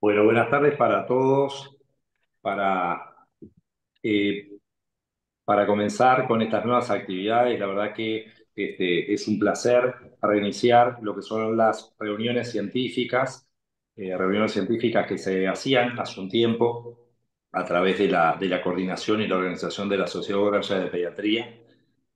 Bueno, buenas tardes para todos. Para, eh, para comenzar con estas nuevas actividades, la verdad que este, es un placer reiniciar lo que son las reuniones científicas, eh, reuniones científicas que se hacían hace un tiempo a través de la, de la coordinación y la organización de la Sociedad de Pediatría.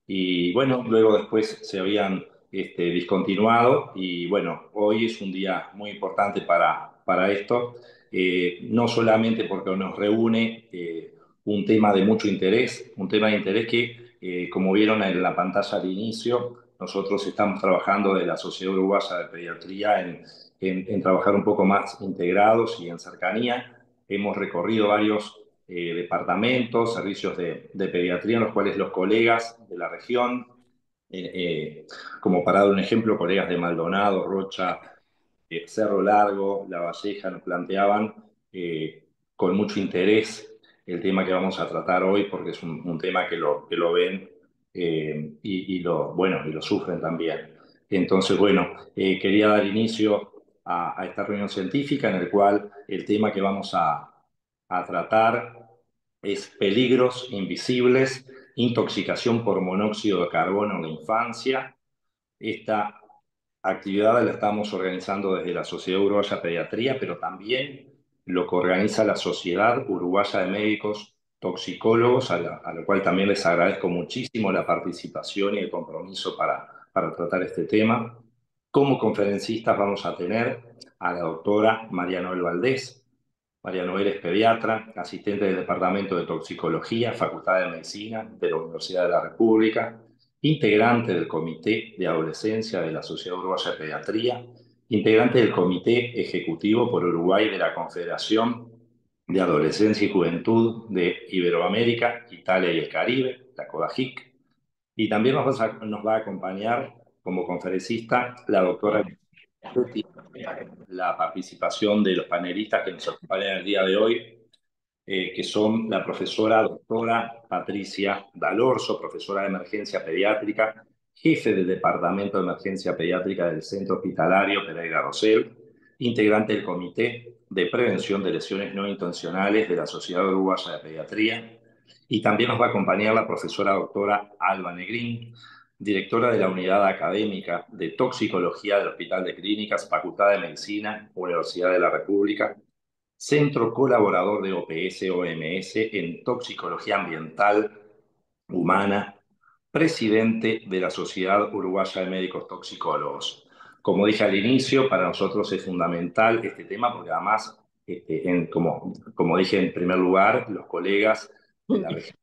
Y bueno, luego después se habían este, discontinuado y bueno, hoy es un día muy importante para, para esto, eh, no solamente porque nos reúne eh, un tema de mucho interés, un tema de interés que, eh, como vieron en la pantalla al inicio, nosotros estamos trabajando de la Sociedad Uruguaya de Pediatría en, trabajar un poco más integrados y en cercanía. Hemos recorrido varios departamentos, servicios de, de pediatría, en los cuales los colegas de la región eh, eh, como para dar un ejemplo, colegas de Maldonado, Rocha, eh, Cerro Largo, La Valleja nos planteaban con mucho interés el tema que vamos a tratar hoy, porque es un, tema que lo, que lo ven y, lo, bueno, y lo sufren también. Entonces, bueno, quería dar inicio a, esta reunión científica en el cual el tema que vamos a tratar es peligros invisibles intoxicación por monóxido de carbono en la infancia. Esta actividad la estamos organizando desde la Sociedad Uruguaya de Pediatría, pero también lo que organiza la Sociedad Uruguaya de Médicos Toxicólogos, a, la, lo cual también les agradezco muchísimo la participación y el compromiso para, para tratar este tema. Como conferencistas vamos a tener a la doctora Mariano Noel Valdés, María Noel pediatra, asistente del Departamento de Toxicología, Facultad de Medicina de la Universidad de la República, integrante del Comité de Adolescencia de la Sociedad Uruguaya de Pediatría, integrante del Comité Ejecutivo por Uruguay de la Confederación de Adolescencia y Juventud de Iberoamérica, Italia y el Caribe, la CODAJIC, y también nos nos va a acompañar como conferencista la doctora la participación de los panelistas que nos acompañan el día de hoy, eh, que son la profesora doctora Patricia Dalorso, profesora de emergencia pediátrica, jefe del Departamento de Emergencia Pediátrica del Centro Hospitalario Pereira Rosel, integrante del Comité de Prevención de Lesiones No Intencionales de la Sociedad Uruguaya de Pediatría, y también nos va a acompañar la profesora doctora Alba Negrín, directora de la Unidad Académica de Toxicología del Hospital de Clínicas, Facultad de Medicina, Universidad de la República, Centro Colaborador de OPS-OMS en Toxicología Ambiental Humana, presidente de la Sociedad Uruguaya de Médicos Toxicólogos. Como dije al inicio, para nosotros es fundamental este tema porque además, este, como, dije en primer lugar, los colegas de la región,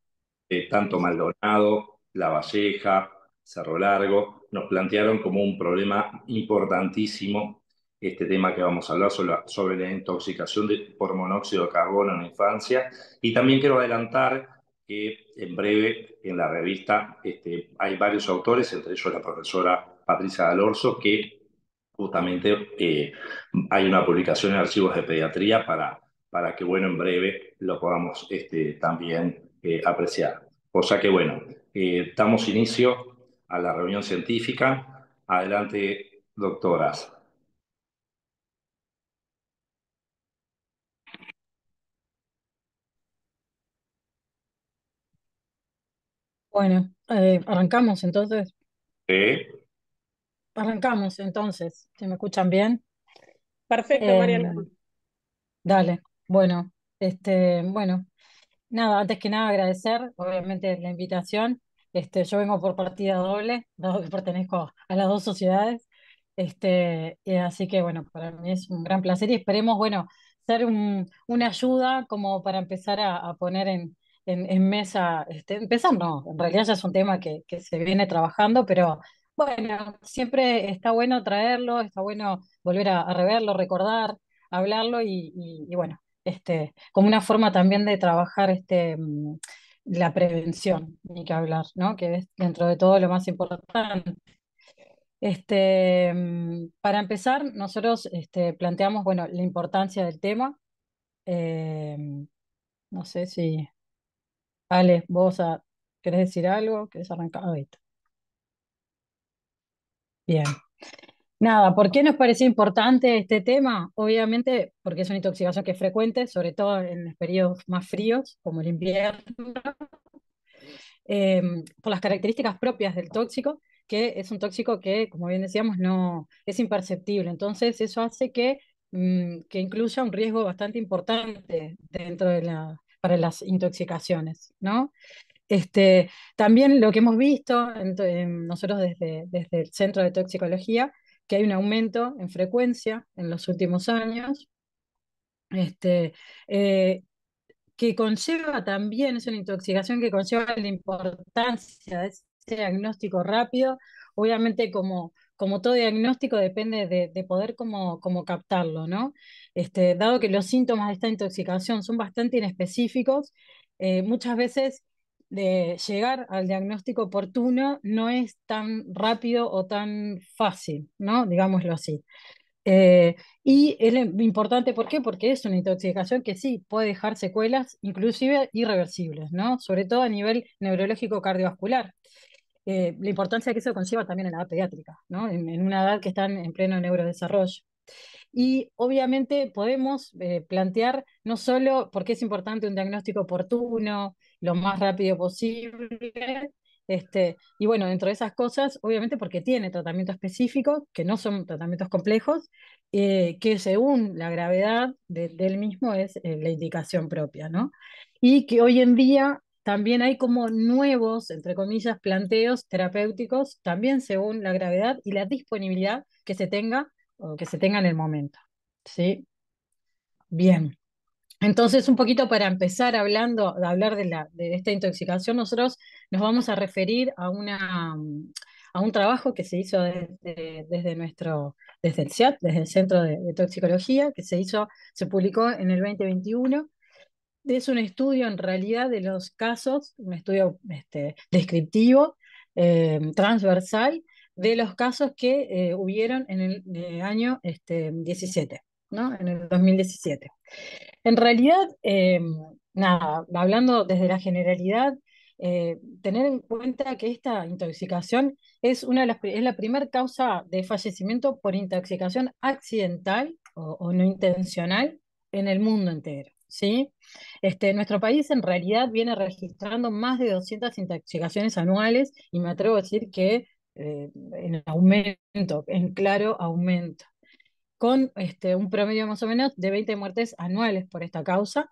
eh, tanto Maldonado, La Valleja, Cerro Largo, nos plantearon como un problema importantísimo este tema que vamos a hablar sobre la, intoxicación por monóxido de carbono en la infancia. Y también quiero adelantar que en breve en la revista este, hay varios autores, entre ellos la profesora Patricia Alorso, que justamente eh, hay una publicación en archivos de pediatría para, para que, bueno, en breve lo podamos este, también eh, apreciar. O sea que, bueno, eh, damos inicio a la reunión científica. Adelante, doctoras. Bueno, eh, arrancamos entonces. Sí. Arrancamos entonces, si me escuchan bien. Perfecto, em, Mariana. Dale, bueno, este, bueno, nada, antes que nada agradecer, obviamente, la invitación este, yo vengo por partida doble, dado que pertenezco a las dos sociedades. Este, así que bueno, para mí es un gran placer y esperemos, bueno, ser un, una ayuda como para empezar a, poner en, en, mesa, este, empezar no, en realidad ya es un tema que, que se viene trabajando, pero bueno, siempre está bueno traerlo, está bueno volver a, a reverlo, recordar, hablarlo y, y, y, bueno, este, como una forma también de trabajar este mm, la prevención, ni que hablar, ¿no? que es dentro de todo lo más importante. Este, mm, para empezar, nosotros este, planteamos bueno, la importancia del tema. Eh, no sé si, Ale, vos a, ah, querés decir algo, querés arrancar. ahorita. Bien. Nada, ¿por qué nos pareció importante este tema? Obviamente porque es una intoxicación que es frecuente, sobre todo en los periodos más fríos, como el invierno, em, por las características propias del tóxico, que es un tóxico que, como bien decíamos, no es imperceptible. Entonces eso hace que, mm, incluya un riesgo bastante importante dentro de la, para las intoxicaciones, este, también lo que hemos visto nosotros desde el Centro de Toxicología que hay un aumento en frecuencia en los últimos años, este, eh, que conlleva también, es una intoxicación que conlleva la importancia de ese diagnóstico rápido, obviamente como, como todo diagnóstico depende de, poder como, como, captarlo, ¿no? Este, dado que los síntomas de esta intoxicación son bastante inespecíficos, eh, muchas veces de llegar al diagnóstico oportuno no es tan rápido o tan fácil, ¿no? Digámoslo así. Eh, y es importante, ¿por qué? Porque es una intoxicación que sí puede dejar secuelas, inclusive irreversibles, ¿no? Sobre todo a nivel neurológico cardiovascular. Eh, la importancia que eso conlleva también en la edad pediátrica, ¿no? En, una edad que están en pleno neurodesarrollo. Y obviamente podemos eh, plantear no solo por qué es importante un diagnóstico oportuno, lo más rápido posible. Este, y bueno, dentro de esas cosas, obviamente porque tiene tratamiento específico que no son tratamientos complejos, eh, que según la gravedad del mismo es eh, la indicación propia, ¿no? Y que hoy en día también hay como nuevos, entre comillas, planteos terapéuticos, también según la gravedad y la disponibilidad que se tenga o que se tenga en el momento, ¿sí? Bien. Entonces, un poquito para empezar hablando, de hablar de, esta intoxicación, nosotros nos vamos a referir a, una, mm, a un trabajo que se hizo desde, nuestro, desde el CIAT, desde el Centro de, Toxicología, que se hizo, se publicó en el 2021. Es un estudio en realidad de los casos, un estudio este, descriptivo, eh, transversal, de los casos que eh, hubieron en el, eh, año este, 17. En el 2017. En realidad, eh, nada, hablando desde la generalidad, eh, tener en cuenta que esta intoxicación es, una es la primera causa de fallecimiento por intoxicación accidental o, no intencional en el mundo entero. ¿sí? Este, nuestro país en realidad viene registrando más de 200 intoxicaciones anuales y me atrevo a decir que eh, en aumento, en claro aumento con este, un promedio más o menos de 20 muertes anuales por esta causa.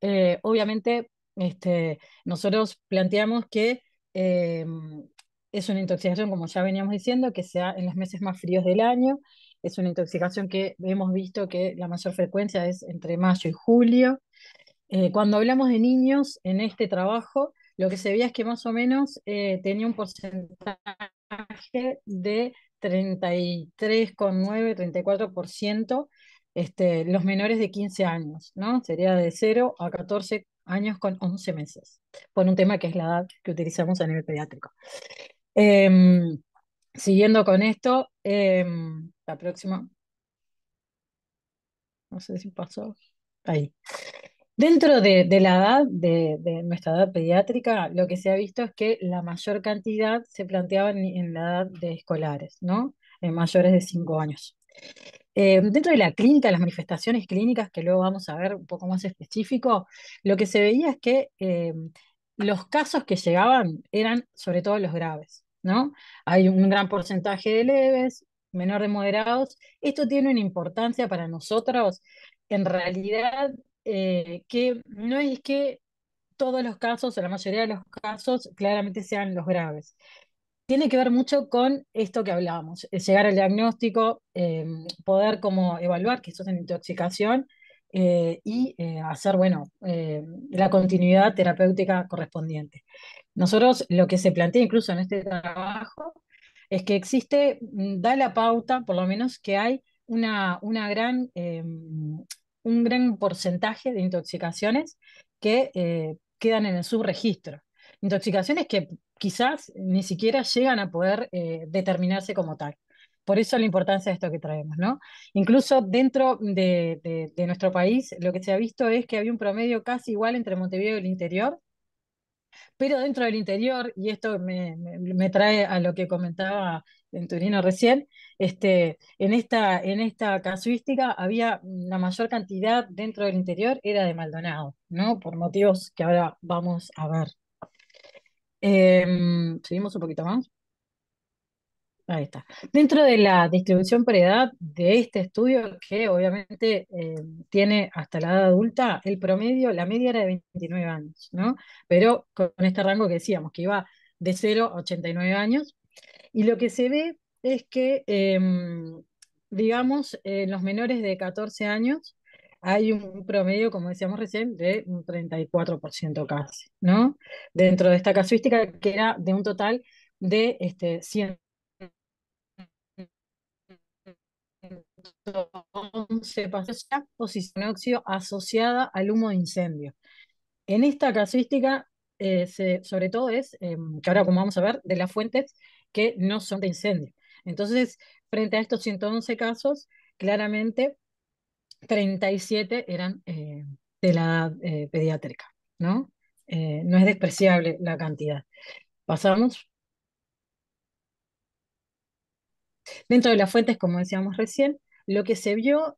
Eh, obviamente, este, nosotros planteamos que eh, es una intoxicación, como ya veníamos diciendo, que sea en los meses más fríos del año. Es una intoxicación que hemos visto que la mayor frecuencia es entre mayo y julio. Eh, cuando hablamos de niños en este trabajo, lo que se veía es que más o menos tenía un porcentaje de 33,9, 34%, este, los menores de 15 años, ¿no? Sería de 0 a 14 años con 11 meses, por un tema que es la edad que utilizamos a nivel pediátrico. Em, siguiendo con esto, em, la próxima. No sé si pasó. Ahí. Dentro de, la edad, de, nuestra edad pediátrica, lo que se ha visto es que la mayor cantidad se planteaba en, la edad de escolares, ¿no? En mayores de 5 años. Eh, dentro de la clínica, las manifestaciones clínicas, que luego vamos a ver un poco más específico, lo que se veía es que eh, los casos que llegaban eran sobre todo los graves, ¿no? Hay un gran porcentaje de leves, menor de moderados. Esto tiene una importancia para nosotros, en realidad, eh, que no es que todos los casos o la mayoría de los casos claramente sean los graves. Tiene que ver mucho con esto que hablábamos, eh, llegar al diagnóstico, eh, poder como evaluar que esto es intoxicación y hacer, bueno, la continuidad terapéutica correspondiente. Nosotros lo que se plantea incluso en este trabajo es que existe, mm, da la pauta, por lo menos, que hay una, una gran em, un gran porcentaje de intoxicaciones que eh, quedan en el subregistro. Intoxicaciones que quizás ni siquiera llegan a poder eh, determinarse como tal. Por eso la importancia de esto que traemos, Incluso dentro de, nuestro país, lo que se ha visto es que había un promedio casi igual entre Montevideo y el interior, pero dentro del interior, y esto me, trae a lo que comentaba en Turino recién, este, en, esta, en esta casuística había la mayor cantidad dentro del interior era de Maldonado, ¿no? Por motivos que ahora vamos a ver. Em, Seguimos un poquito más. Ahí está. Dentro de la distribución por edad de este estudio, que obviamente em, tiene hasta la edad adulta, el promedio, la media era de 29 años, ¿no? Pero con este rango que decíamos, que iba de 0 a 89 años. Y lo que se ve es que, em, digamos, en los menores de 14 años hay un promedio, como decíamos recién, de un 34% casi, ¿no? Dentro de esta casuística que era de un total de este, 100 11 de óxido asociada al humo de incendio. En esta casuística, eh, sobre todo es, em, que ahora como vamos a ver, de las fuentes que no son de incendio. Entonces, frente a estos 111 casos, claramente 37 eran eh, de la edad eh, pediátrica, ¿no? Eh, no es despreciable la cantidad. Pasamos. Dentro de las fuentes, como decíamos recién, lo que se vio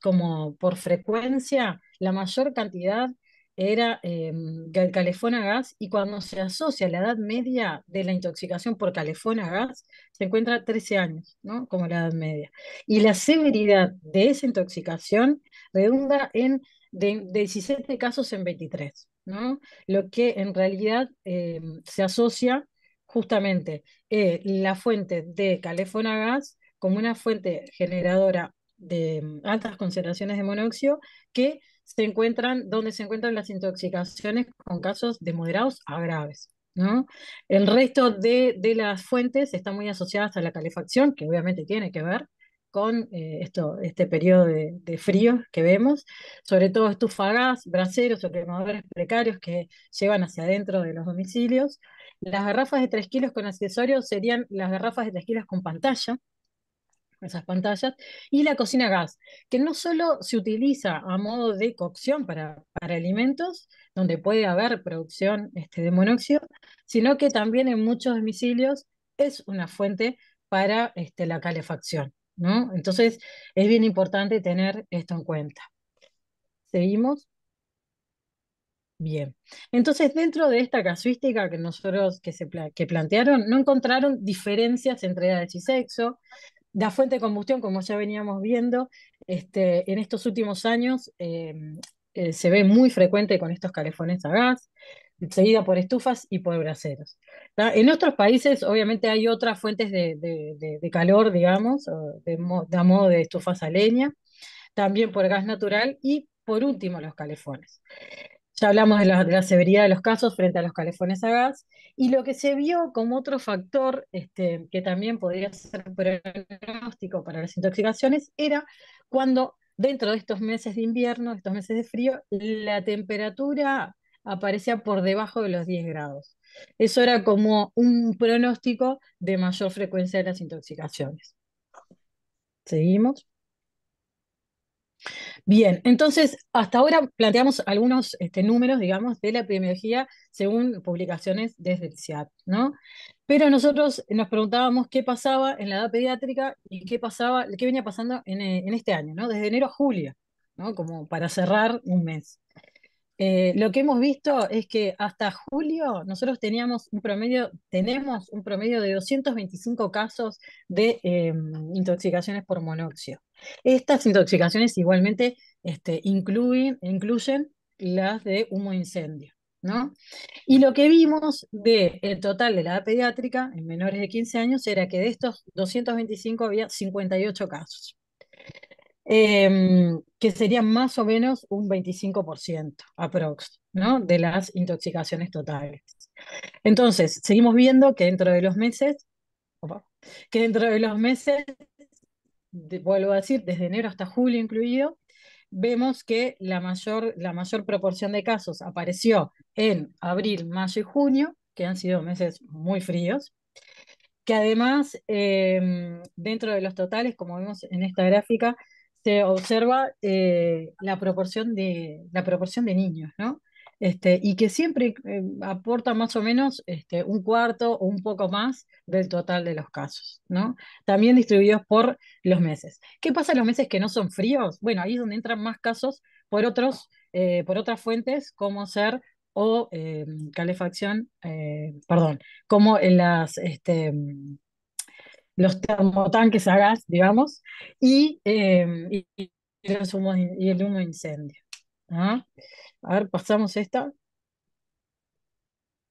como por frecuencia, la mayor cantidad era eh, em, a gas y cuando se asocia la edad media de la intoxicación por a gas, se encuentra 13 años, ¿no? Como la edad media. Y la severidad de esa intoxicación redunda en de, 17 casos en 23, ¿no? Lo que en realidad em, se asocia justamente eh, la fuente de a gas como una fuente generadora de em, altas concentraciones de monóxido que se encuentran, donde se encuentran las intoxicaciones con casos de moderados a graves. El resto de, las fuentes están muy asociadas a la calefacción, que obviamente tiene que ver con eh, esto, este periodo de, frío que vemos, sobre todo estufas, braseros o quemadores precarios que llevan hacia adentro de los domicilios. Las garrafas de 3 kilos con accesorios serían las garrafas de 3 kilos con pantalla, esas pantallas, y la cocina gas, que no solo se utiliza a modo de cocción para, para alimentos, donde puede haber producción este, de monóxido, sino que también en muchos domicilios es una fuente para este, la calefacción. ¿no? Entonces es bien importante tener esto en cuenta. ¿Seguimos? Bien. Entonces, dentro de esta casuística que nosotros que, que plantearon, no encontraron diferencias entre edades y sexo, la fuente de combustión, como ya veníamos viendo, este, en estos últimos años em, eh, se ve muy frecuente con estos calefones a gas, seguida por estufas y por braseros. En otros países, obviamente, hay otras fuentes de, calor, digamos, de, modo de estufas a leña, también por gas natural y, por último, los calefones. Ya hablamos de la, severidad de los casos frente a los calefones a gas y lo que se vio como otro factor este, que también podría ser pronóstico para las intoxicaciones era cuando dentro de estos meses de invierno, estos meses de frío, la temperatura aparecía por debajo de los 10 grados. Eso era como un pronóstico de mayor frecuencia de las intoxicaciones. Seguimos. Bien, entonces hasta ahora planteamos algunos este, números, digamos, de la epidemiología según publicaciones desde el CIAT, ¿no? Pero nosotros nos preguntábamos qué pasaba en la edad pediátrica y qué pasaba, qué venía pasando en, eh, en este año, ¿no? Desde enero a julio, ¿no? Como para cerrar un mes. Eh, lo que hemos visto es que hasta julio nosotros teníamos un promedio, tenemos un promedio de 225 casos de eh, intoxicaciones por monóxido. Estas intoxicaciones igualmente este, incluyen, las de humo incendio. Y lo que vimos del total de la edad pediátrica en menores de 15 años era que de estos 225 había 58 casos. Em, que sería más o menos un 25% aprox, ¿no? De las intoxicaciones totales. Entonces, seguimos viendo que dentro de los meses, que dentro de los meses, vuelvo a decir, desde enero hasta julio incluido, vemos que la mayor, la mayor proporción de casos apareció en abril, mayo y junio, que han sido meses muy fríos, que además em, dentro de los totales, como vemos en esta gráfica, se observa eh, la, proporción de, la proporción de niños, ¿no? Este, y que siempre eh, aporta más o menos este, un cuarto o un poco más del total de los casos, ¿no? También distribuidos por los meses. ¿Qué pasa en los meses que no son fríos? Bueno, ahí es donde entran más casos por, otros, eh, por otras fuentes, como ser o calefacción, perdón, como en las, este, los termotanques a gas, digamos, y, em, y, el humo incendio. A ver, pasamos esta.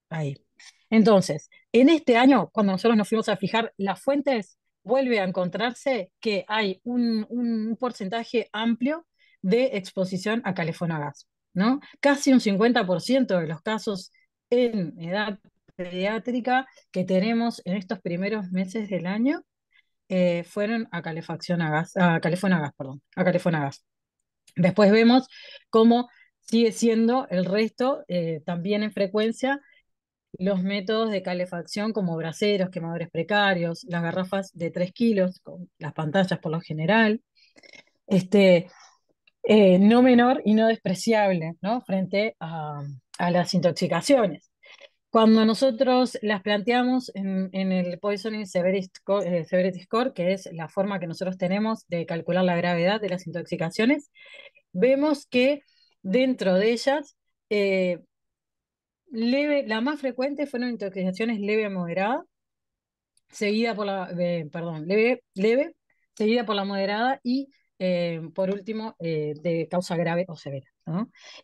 Ahí. Entonces, en este año, cuando nosotros nos fuimos a fijar las fuentes, vuelve a encontrarse que hay un, porcentaje amplio de exposición a calefón a gas. ¿no? Casi un 50% de los casos en edad pediátrica que tenemos en estos primeros meses del año eh, fueron a calefacción a gas, a calefón a gas, perdón, a calefón a gas. Después vemos cómo sigue siendo el resto eh, también en frecuencia los métodos de calefacción como braseros, quemadores precarios, las garrafas de 3 kilos, las pantallas por lo general. Este, eh, no menor y no despreciable ¿no? frente a, a las intoxicaciones. Cuando nosotros las planteamos en, el Poisoning eh, Severity Score, que es la forma que nosotros tenemos de calcular la gravedad de las intoxicaciones, vemos que dentro de ellas, eh, leve, la más frecuente fueron intoxicaciones leve a moderada, seguida por la, eh, perdón, leve, leve, seguida por la moderada y eh, por último, eh, de causa grave o severa.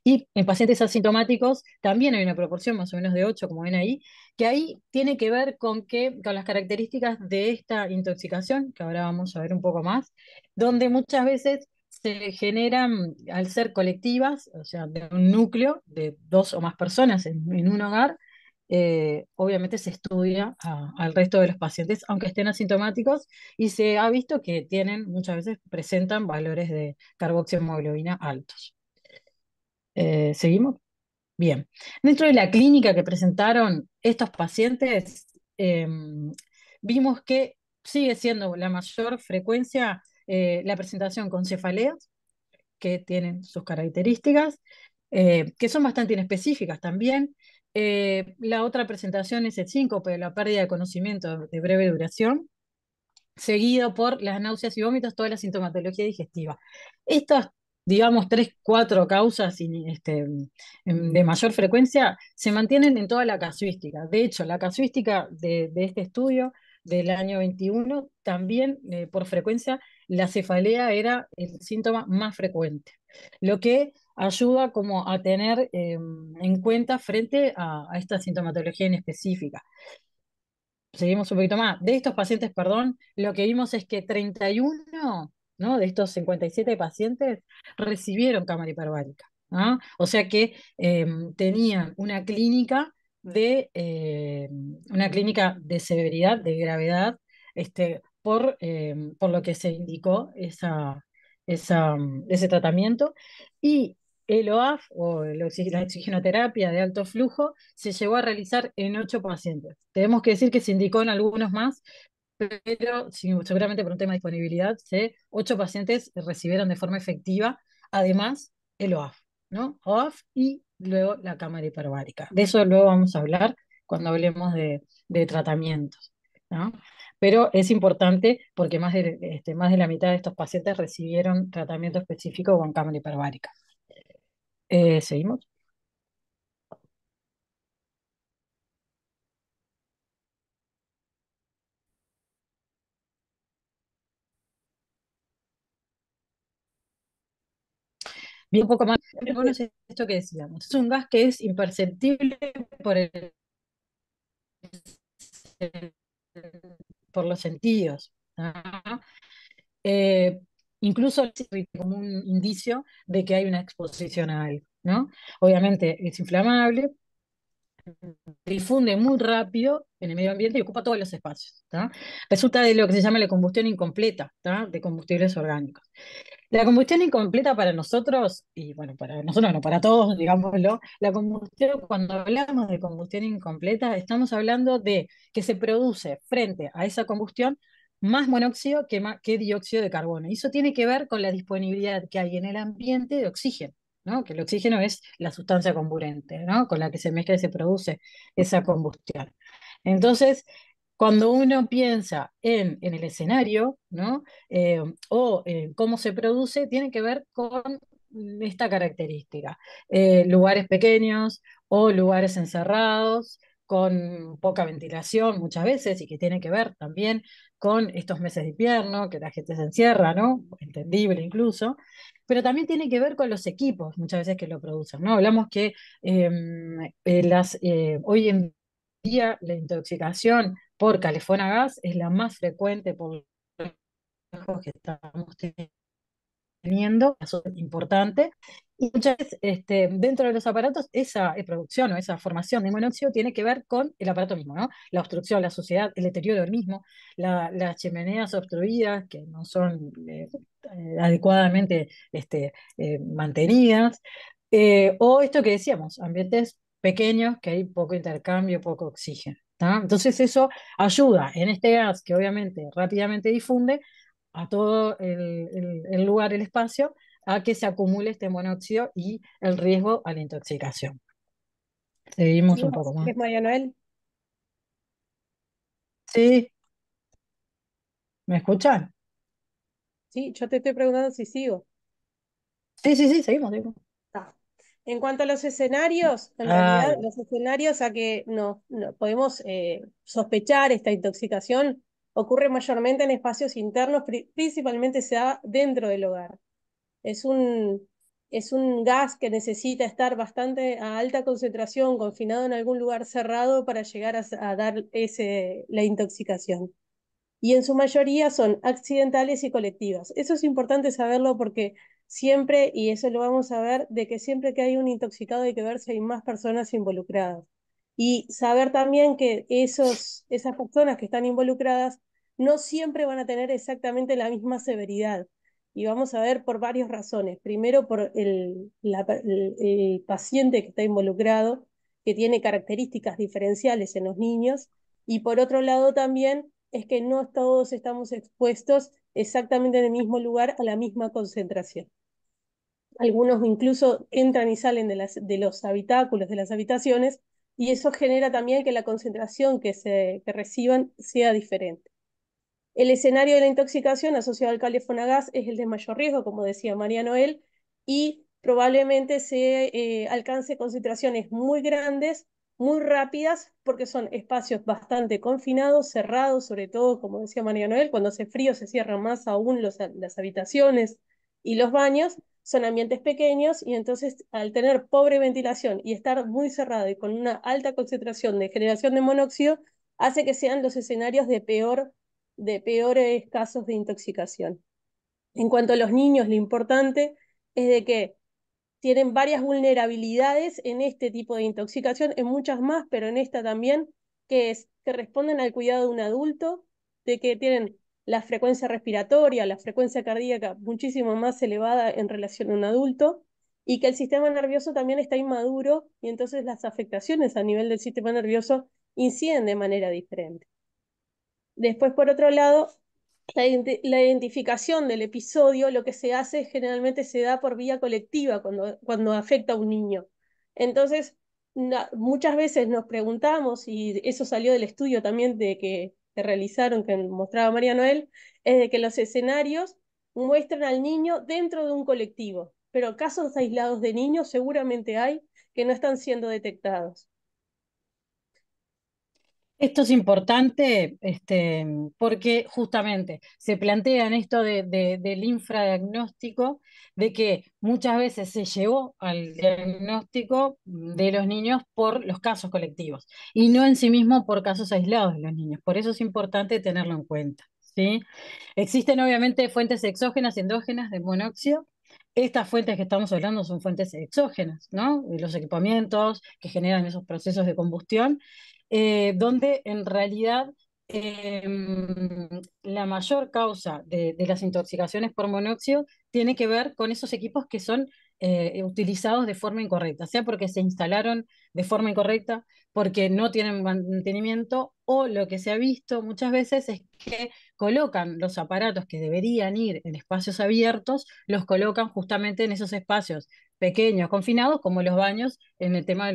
Y en pacientes asintomáticos también hay una proporción más o menos de 8, como ven ahí, que ahí tiene que ver con, las características de esta intoxicación, que ahora vamos a ver un poco más, donde muchas veces se generan, al ser colectivas, o sea, de un núcleo de dos o más personas en un hogar, eh, obviamente se estudia al resto de los pacientes, aunque estén asintomáticos, y se ha visto que tienen, muchas veces presentan valores de hemoglobina altos. Eh, ¿Seguimos? Bien. Dentro de la clínica que presentaron estos pacientes, em, vimos que sigue siendo la mayor frecuencia eh, la presentación con cefaleas, que tienen sus características, que son bastante inespecíficas también, eh, la otra presentación es el síncope, la pérdida de conocimiento de breve duración, seguido por las náuseas y vómitos, toda la sintomatología digestiva. Estas, digamos, tres, cuatro causas este, de mayor frecuencia se mantienen en toda la casuística. De hecho, la casuística de, este estudio del año 21, también eh, por frecuencia la cefalea era el síntoma más frecuente, lo que ayuda como a tener em, en cuenta frente a, esta sintomatología en específica. Seguimos un poquito más. De estos pacientes, perdón, lo que vimos es que 31 ¿no? de estos 57 pacientes recibieron cámara hiperbárica. O sea que em, tenían una clínica de em, una clínica de severidad, de gravedad, este, por, lo que se indicó esa, ese tratamiento. Y el OAF o la oxigenoterapia de alto flujo se llegó a realizar en ocho pacientes. Tenemos que decir que se indicó en algunos más, pero seguramente por un tema de disponibilidad, ocho pacientes recibieron de forma efectiva, además, el OAF, ¿no? OAF y luego la cámara hiperbárica. De eso luego vamos a hablar cuando hablemos de, tratamientos, ¿no? Pero es importante porque más de, este, más de la mitad de estos pacientes recibieron tratamiento específico con cámara hiperbárica. Eh, ¿seguimos? Bien, un poco más. esto que decíamos. Es un gas que es imperceptible por, por los sentidos. Eh, incluso como un indicio de que hay una exposición a algo, ¿no? Obviamente es inflamable, difunde muy rápido en el medio ambiente y ocupa todos los espacios. Resulta de lo que se llama la combustión incompleta de combustibles orgánicos. La combustión incompleta para nosotros, y bueno, para nosotros no, para todos, digámoslo, la combustión, cuando hablamos de combustión incompleta, estamos hablando de que se produce frente a esa combustión más monóxido que, dióxido de carbono. Y eso tiene que ver con la disponibilidad que hay en el ambiente de oxígeno, que el oxígeno es la sustancia comburente con la que se mezcla y se produce esa combustión. Entonces, cuando uno piensa en, el escenario eh, o en eh, cómo se produce, tiene que ver con esta característica. Eh, lugares pequeños o lugares encerrados, con poca ventilación muchas veces y que tiene que ver también con estos meses de invierno, que la gente se encierra, ¿no? Entendible incluso, pero también tiene que ver con los equipos muchas veces que lo producen, ¿no? Hablamos que em, eh, las, eh, hoy en día la intoxicación por calefón gas es la más frecuente por los que estamos teniendo teniendo, eso es importante. Y muchas veces este, dentro de los aparatos, esa eh, producción o esa formación de monóxido tiene que ver con el aparato mismo, ¿no? La obstrucción, la suciedad, el deterioro del mismo, las chimeneas obstruidas que no son eh, adecuadamente este, eh, mantenidas, o esto que decíamos, ambientes pequeños que hay poco intercambio, poco oxígeno. Entonces eso ayuda en este gas que obviamente rápidamente difunde a todo el, lugar, el espacio, a que se acumule este monóxido y el riesgo a la intoxicación. Seguimos un poco más. María Noel? Sí. ¿Me escuchan? Sí, yo te estoy preguntando si sigo. Sí, sí, sí, seguimos, ah. En cuanto a los escenarios, en realidad los escenarios a que podemos eh, sospechar esta intoxicación ocurre mayormente en espacios internos, principalmente se da dentro del hogar. Es un, es un gas que necesita estar bastante a alta concentración, confinado en algún lugar cerrado para llegar a, dar ese, la intoxicación. Y en su mayoría son accidentales y colectivas. Eso es importante saberlo porque siempre, y eso lo vamos a ver, de que siempre que hay un intoxicado hay que ver si hay más personas involucradas. Y saber también que esos, esas personas que están involucradas no siempre van a tener exactamente la misma severidad. Y vamos a ver por varias razones. Primero, por el, paciente que está involucrado, que tiene características diferenciales en los niños. Y por otro lado también es que no todos estamos expuestos exactamente en el mismo lugar a la misma concentración. Algunos incluso entran y salen de, las, de los habitáculos, de las habitaciones, y eso genera también que la concentración que, se, reciban sea diferente. El escenario de la intoxicación asociado al gas es el de mayor riesgo, como decía María Noel, y probablemente se eh, alcance concentraciones muy grandes, muy rápidas, porque son espacios bastante confinados, cerrados, sobre todo, como decía María Noel, cuando hace frío se cierran más aún las habitaciones, y los baños son ambientes pequeños y entonces al tener pobre ventilación y estar muy cerrado y con una alta concentración de generación de monóxido, hace que sean los escenarios de, peor, de peores casos de intoxicación. En cuanto a los niños, lo importante es de que tienen varias vulnerabilidades en este tipo de intoxicación, en muchas más, pero en esta también, que es que responden al cuidado de un adulto, de que tienen la frecuencia respiratoria, la frecuencia cardíaca muchísimo más elevada en relación a un adulto, y que el sistema nervioso también está inmaduro y entonces las afectaciones a nivel del sistema nervioso inciden de manera diferente. Después, por otro lado, la, identificación del episodio, lo que se hace generalmente se da por vía colectiva cuando, cuando afecta a un niño. Entonces, muchas veces nos preguntamos, y eso salió del estudio también de que que realizaron, que mostraba María Noel, es de que los escenarios muestran al niño dentro de un colectivo, pero casos aislados de niños seguramente hay que no están siendo detectados. Esto es importante este, porque justamente se plantea en esto del infradiagnóstico, de que muchas veces se llevó al diagnóstico de los niños por los casos colectivos y no en sí mismo por casos aislados de los niños. Por eso es importante tenerlo en cuenta. ¿sí? Existen obviamente fuentes exógenas y endógenas de monóxido, estas fuentes que estamos hablando son fuentes exógenas, ¿no? Los equipamientos que generan esos procesos de combustión eh, donde en realidad em, la mayor causa de, las intoxicaciones por monóxido tiene que ver con esos equipos que son eh, utilizados de forma incorrecta, sea porque se instalaron de forma incorrecta, porque no tienen mantenimiento o lo que se ha visto muchas veces es que colocan los aparatos que deberían ir en espacios abiertos, los colocan justamente en esos espacios pequeños, confinados, como los baños en el tema,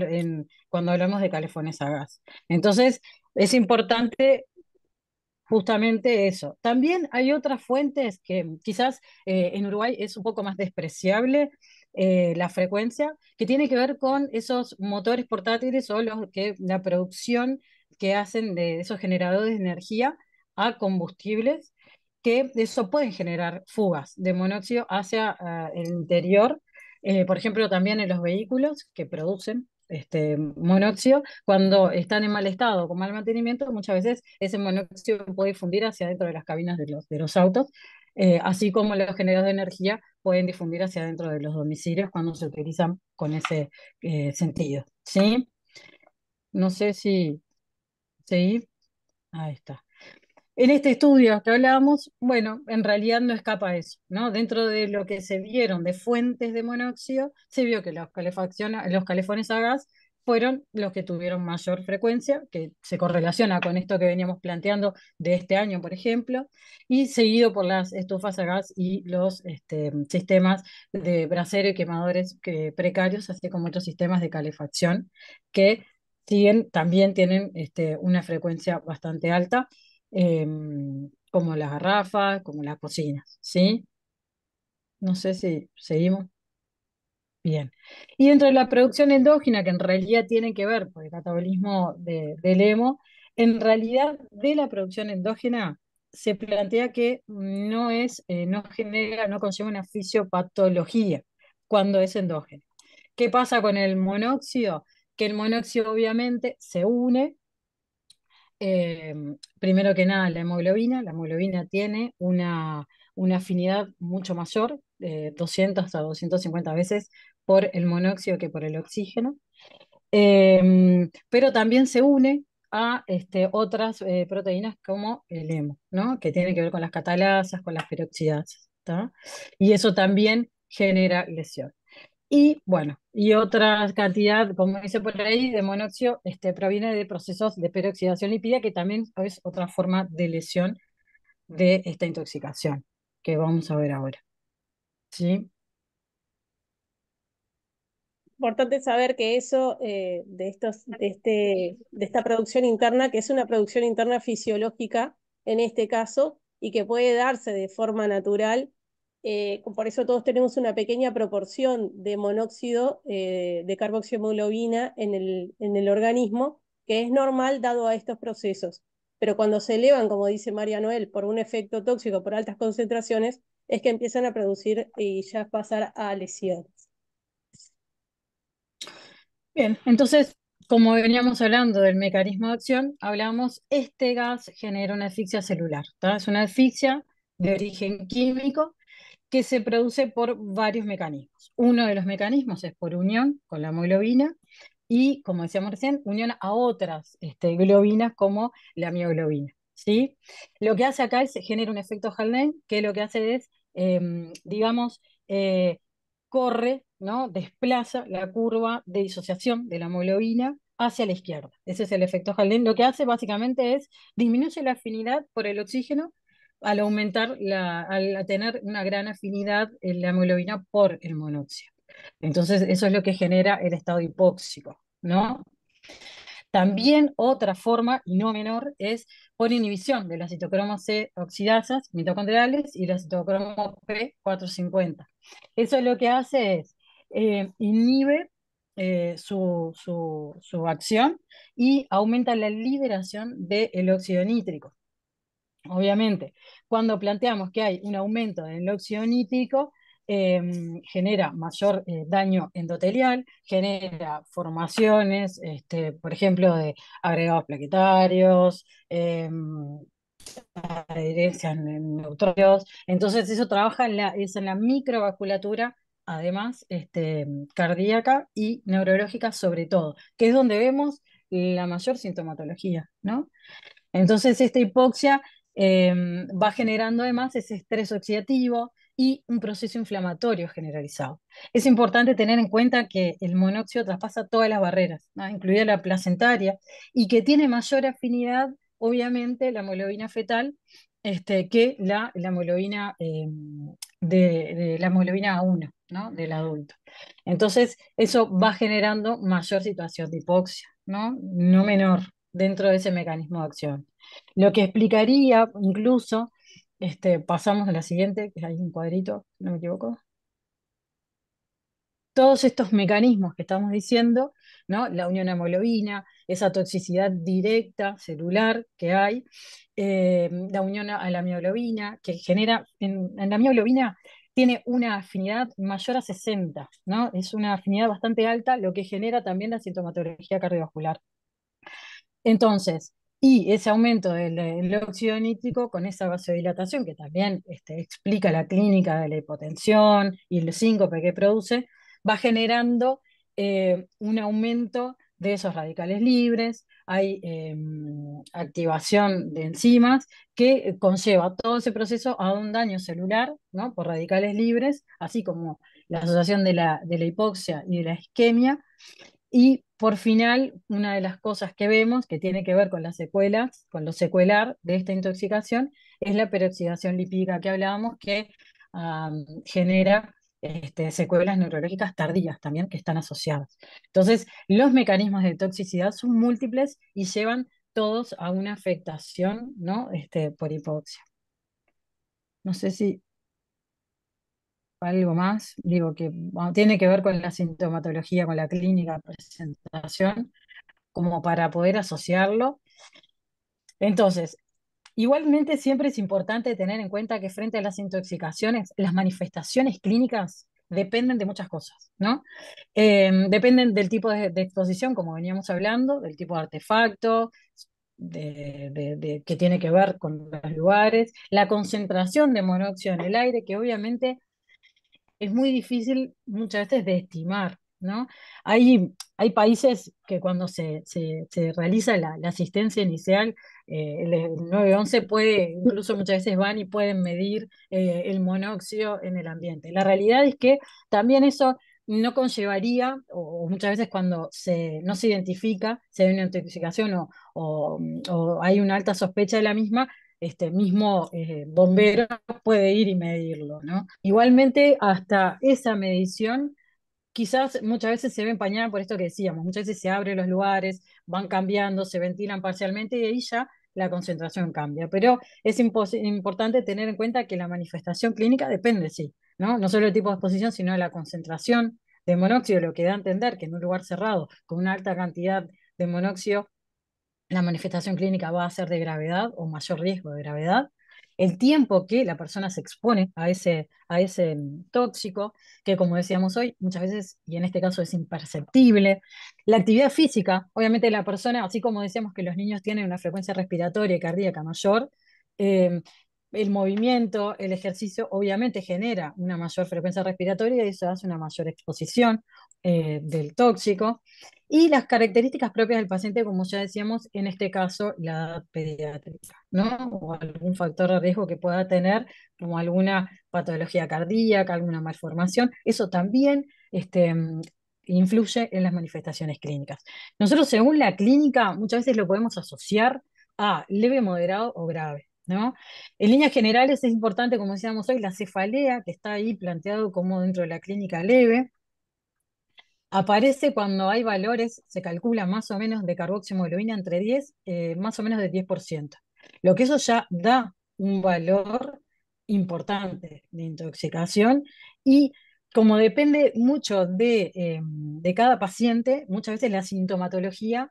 cuando hablamos de calefones a gas. Entonces, es importante justamente eso. También hay otras fuentes que quizás eh, en Uruguay es un poco más despreciable eh, la frecuencia, que tiene que ver con esos motores portátiles o los que, la producción que hacen de esos generadores de energía a combustibles, que eso pueden generar fugas de monóxido hacia ah, el interior eh, por ejemplo, también en los vehículos que producen este monóxido, cuando están en mal estado, o con mal mantenimiento, muchas veces ese monóxido puede difundir hacia adentro de las cabinas de los, autos, eh, así como los generadores de energía pueden difundir hacia adentro de los domicilios cuando se utilizan con ese eh, sentido. ¿Sí? No sé si... ¿Sí? Ahí está en este estudio que hablábamos, bueno, en realidad no escapa eso, ¿no? Dentro de lo que se vieron de fuentes de monóxido, se vio que los, los calefones a gas fueron los que tuvieron mayor frecuencia, que se correlaciona con esto que veníamos planteando de este año, por ejemplo, y seguido por las estufas a gas y los este, sistemas de brasero y quemadores precarios, así como otros sistemas de calefacción, que también tienen este, una frecuencia bastante alta Em, como las garrafas, como las cocinas, ¿sí? No sé si seguimos. Bien. Y dentro de la producción endógena, que en realidad tiene que ver con el catabolismo de, del hemo, en realidad de la producción endógena se plantea que no es, eh, no genera, no consigue una fisiopatología cuando es endógena. ¿Qué pasa con el monóxido? Que el monóxido obviamente se une Em, primero que nada, la hemoglobina. La hemoglobina tiene una, una afinidad mucho mayor, eh, 200 a 250 veces, por el monóxido que por el oxígeno. Em, pero también se une a este, otras eh, proteínas como el hemo, ¿no? que tiene que ver con las catalasas, con las peroxidasas. Y eso también genera lesión. Y bueno, y otra cantidad, como dice por ahí, de monóxido este, proviene de procesos de peroxidación lípida, que también es otra forma de lesión de esta intoxicación, que vamos a ver ahora. ¿Sí? Importante saber que eso eh, de, estos, de, este, de esta producción interna, que es una producción interna fisiológica en este caso, y que puede darse de forma natural eh, por eso todos tenemos una pequeña proporción de monóxido eh, de carboxiomoglobina en el, organismo, que es normal dado a estos procesos. Pero cuando se elevan, como dice María Noel, por un efecto tóxico, por altas concentraciones, es que empiezan a producir y ya pasar a lesiones. Bien, entonces, como veníamos hablando del mecanismo de acción, hablamos, este gas genera una asfixia celular, es una asfixia de origen químico que se produce por varios mecanismos. Uno de los mecanismos es por unión con la hemoglobina y, como decíamos recién, unión a otras este, globinas como la mioglobina. ¿sí? Lo que hace acá es genera un efecto Haldane que lo que hace es, em, digamos, eh, corre, ¿no? desplaza la curva de disociación de la hemoglobina hacia la izquierda. Ese es el efecto Haldane. Lo que hace básicamente es disminuye la afinidad por el oxígeno al aumentar, la, al tener una gran afinidad en la hemoglobina por el monóxido. Entonces, eso es lo que genera el estado hipóxico, ¿no? También otra forma, y no menor, es por inhibición de las citocromo C oxidasas mitocondriales y la citocromo P450. Eso lo que hace es eh, inhibe eh, su, su, acción y aumenta la liberación del óxido nítrico. Obviamente, cuando planteamos que hay un aumento en el em, genera mayor eh, daño endotelial, genera formaciones, este, por ejemplo, de agregados plaquetarios, eh, adherencias neutrófilos. Entonces, eso trabaja en la, en la microvasculatura, además, este, cardíaca y neurológica, sobre todo, que es donde vemos la mayor sintomatología, ¿no? Entonces, esta hipoxia Em, va generando además ese estrés oxidativo y un proceso inflamatorio generalizado. Es importante tener en cuenta que el monóxido traspasa todas las barreras, incluida la placentaria, y que tiene mayor afinidad, obviamente, la hemoglobina fetal este, que la, la hemoglobina em, de, A1 del adulto. Entonces, eso va generando mayor situación de hipoxia, no menor dentro de ese mecanismo de acción. Lo que explicaría incluso, este, pasamos a la siguiente, que hay un cuadrito, no me equivoco. Todos estos mecanismos que estamos diciendo, ¿no? la unión a hemoglobina, esa toxicidad directa celular que hay, eh, la unión a la mioglobina, que genera, en, la mioglobina tiene una afinidad mayor a 60, ¿no? Es una afinidad bastante alta, lo que genera también la sintomatología cardiovascular. Entonces, y ese aumento del, óxido nítrico con esa vasodilatación, que también este, explica la clínica de la hipotensión y el síncope que produce, va generando eh, un aumento de esos radicales libres, hay em, activación de enzimas que conlleva todo ese proceso a un daño celular por radicales libres, así como la asociación de la, de la hipoxia y de la isquemia, y por final, una de las cosas que vemos que tiene que ver con las secuelas, con lo secuelar de esta intoxicación, es la peroxidación lipídica que hablábamos, que genera este, secuelas neurológicas tardías también que están asociadas. Entonces, los mecanismos de toxicidad son múltiples y llevan todos a una afectación ¿no? Este, por hipoxia. No sé si algo más, digo que tiene que ver con la sintomatología, con la clínica, presentación, como para poder asociarlo. Entonces, igualmente siempre es importante tener en cuenta que frente a las intoxicaciones, las manifestaciones clínicas dependen de muchas cosas, ¿no? Eh, dependen del tipo de, exposición, como veníamos hablando, del tipo de artefacto, de, que tiene que ver con los lugares, la concentración de monóxido en el aire, que obviamente es muy difícil muchas veces de estimar. ¿no? Hay, hay países que cuando se, realiza la, asistencia inicial, eh, el, 911 puede, incluso muchas veces van y pueden medir eh, el monóxido en el ambiente. La realidad es que también eso no conllevaría, o, muchas veces cuando se, no se identifica, se da una intoxicación o hay una alta sospecha de la misma, este mismo eh, bombero puede ir y medirlo, ¿no? Igualmente, hasta esa medición quizás muchas veces se ve empañada por esto que decíamos, muchas veces se abren los lugares, van cambiando, se ventilan parcialmente y ahí ya la concentración cambia. Pero es importante tener en cuenta que la manifestación clínica depende, sí, ¿no? No solo del tipo de exposición, sino de la concentración de monóxido, lo que da a entender que en un lugar cerrado, con una alta cantidad de monóxido la manifestación clínica va a ser de gravedad o mayor riesgo de gravedad, el tiempo que la persona se expone a ese, a ese mm, tóxico, que como decíamos hoy, muchas veces, y en este caso es imperceptible, la actividad física, obviamente la persona, así como decíamos que los niños tienen una frecuencia respiratoria y cardíaca mayor, eh, el movimiento, el ejercicio, obviamente genera una mayor frecuencia respiratoria y eso hace una mayor exposición eh, del tóxico. Y las características propias del paciente, como ya decíamos, en este caso la edad pediátrica, ¿no? O algún factor de riesgo que pueda tener, como alguna patología cardíaca, alguna malformación, eso también este, influye en las manifestaciones clínicas. Nosotros, según la clínica, muchas veces lo podemos asociar a leve, moderado o grave. En líneas generales es importante, como decíamos hoy, la cefalea, que está ahí planteado como dentro de la clínica leve. Aparece cuando hay valores, se calcula más o menos de carboximoglobina entre 10, eh, más o menos de 10%. Lo que eso ya da un valor importante de intoxicación y como depende mucho de, eh, cada paciente, muchas veces la sintomatología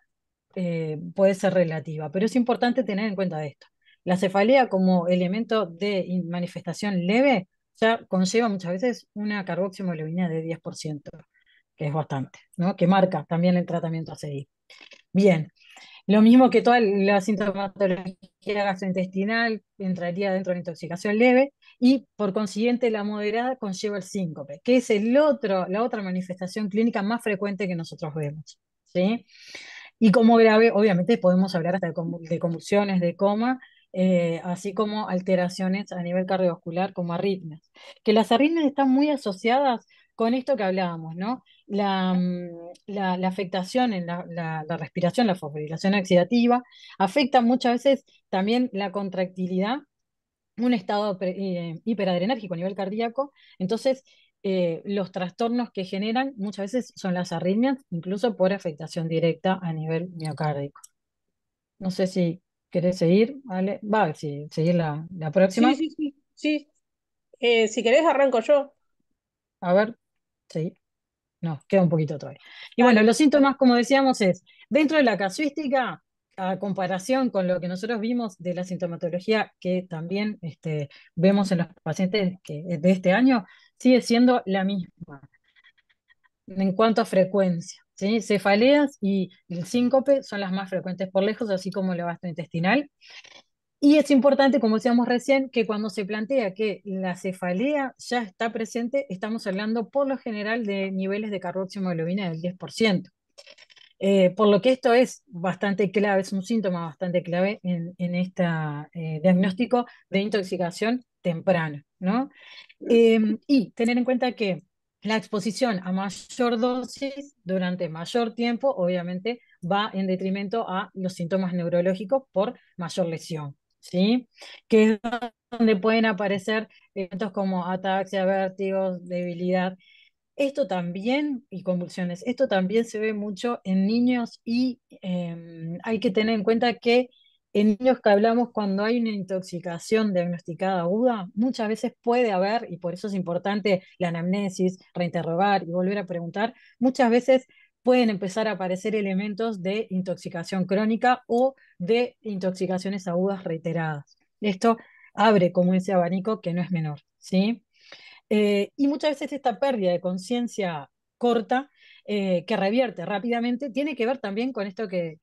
eh, puede ser relativa, pero es importante tener en cuenta esto la cefalea como elemento de manifestación leve ya conlleva muchas veces una carboximoglobina de 10%, que es bastante, ¿no? que marca también el tratamiento a seguir. Bien, lo mismo que toda la sintomatología gastrointestinal entraría dentro de la intoxicación leve y por consiguiente la moderada conlleva el síncope, que es el otro, la otra manifestación clínica más frecuente que nosotros vemos. ¿sí? Y como grave, obviamente podemos hablar hasta de convulsiones, de coma, eh, así como alteraciones a nivel cardiovascular como arritmias. Que las arritmias están muy asociadas con esto que hablábamos, ¿no? La, mm, afectación en la, respiración, la fosforilación oxidativa, afecta muchas veces también la contractilidad, un estado eh, hiperadrenérgico a nivel cardíaco. Entonces, eh, los trastornos que generan muchas veces son las arritmias, incluso por afectación directa a nivel miocárdico. No sé si ¿Querés seguir? Vale. Va, sí, seguir la, próxima. Sí, sí, sí. sí. Eh, si querés, arranco yo. A ver, sí. No, queda un poquito todavía. Y bueno, los síntomas, como decíamos, es dentro de la casuística, a comparación con lo que nosotros vimos de la sintomatología que también este, vemos en los pacientes que, de este año, sigue siendo la misma en cuanto a frecuencia. Cefaleas y el síncope son las más frecuentes por lejos, así como el intestinal Y es importante, como decíamos recién, que cuando se plantea que la cefalea ya está presente, estamos hablando por lo general de niveles de carboximoglobina del 10%. Eh, por lo que esto es bastante clave, es un síntoma bastante clave en, este diagnóstico de intoxicación temprana. Em, y tener en cuenta que la exposición a mayor dosis durante mayor tiempo, obviamente, va en detrimento a los síntomas neurológicos por mayor lesión, ¿sí? Que es donde pueden aparecer eventos como ataxia, vértigos, debilidad. Esto también, y convulsiones, esto también se ve mucho en niños y em, hay que tener en cuenta que en niños que hablamos cuando hay una intoxicación diagnosticada aguda, muchas veces puede haber, y por eso es importante la anamnesis, reinterrogar y volver a preguntar, muchas veces pueden empezar a aparecer elementos de intoxicación crónica o de intoxicaciones agudas reiteradas. Esto abre como ese abanico que no es menor, ¿sí? Eh, y muchas veces esta pérdida de conciencia corta eh, que revierte rápidamente tiene que ver también con esto que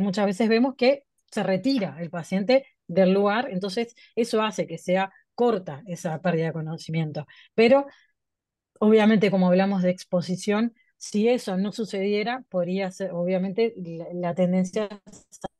muchas veces vemos que se retira el paciente del lugar, entonces eso hace que sea corta esa pérdida de conocimiento. Pero obviamente como hablamos de exposición, si eso no sucediera, podría ser, obviamente, la, tendencia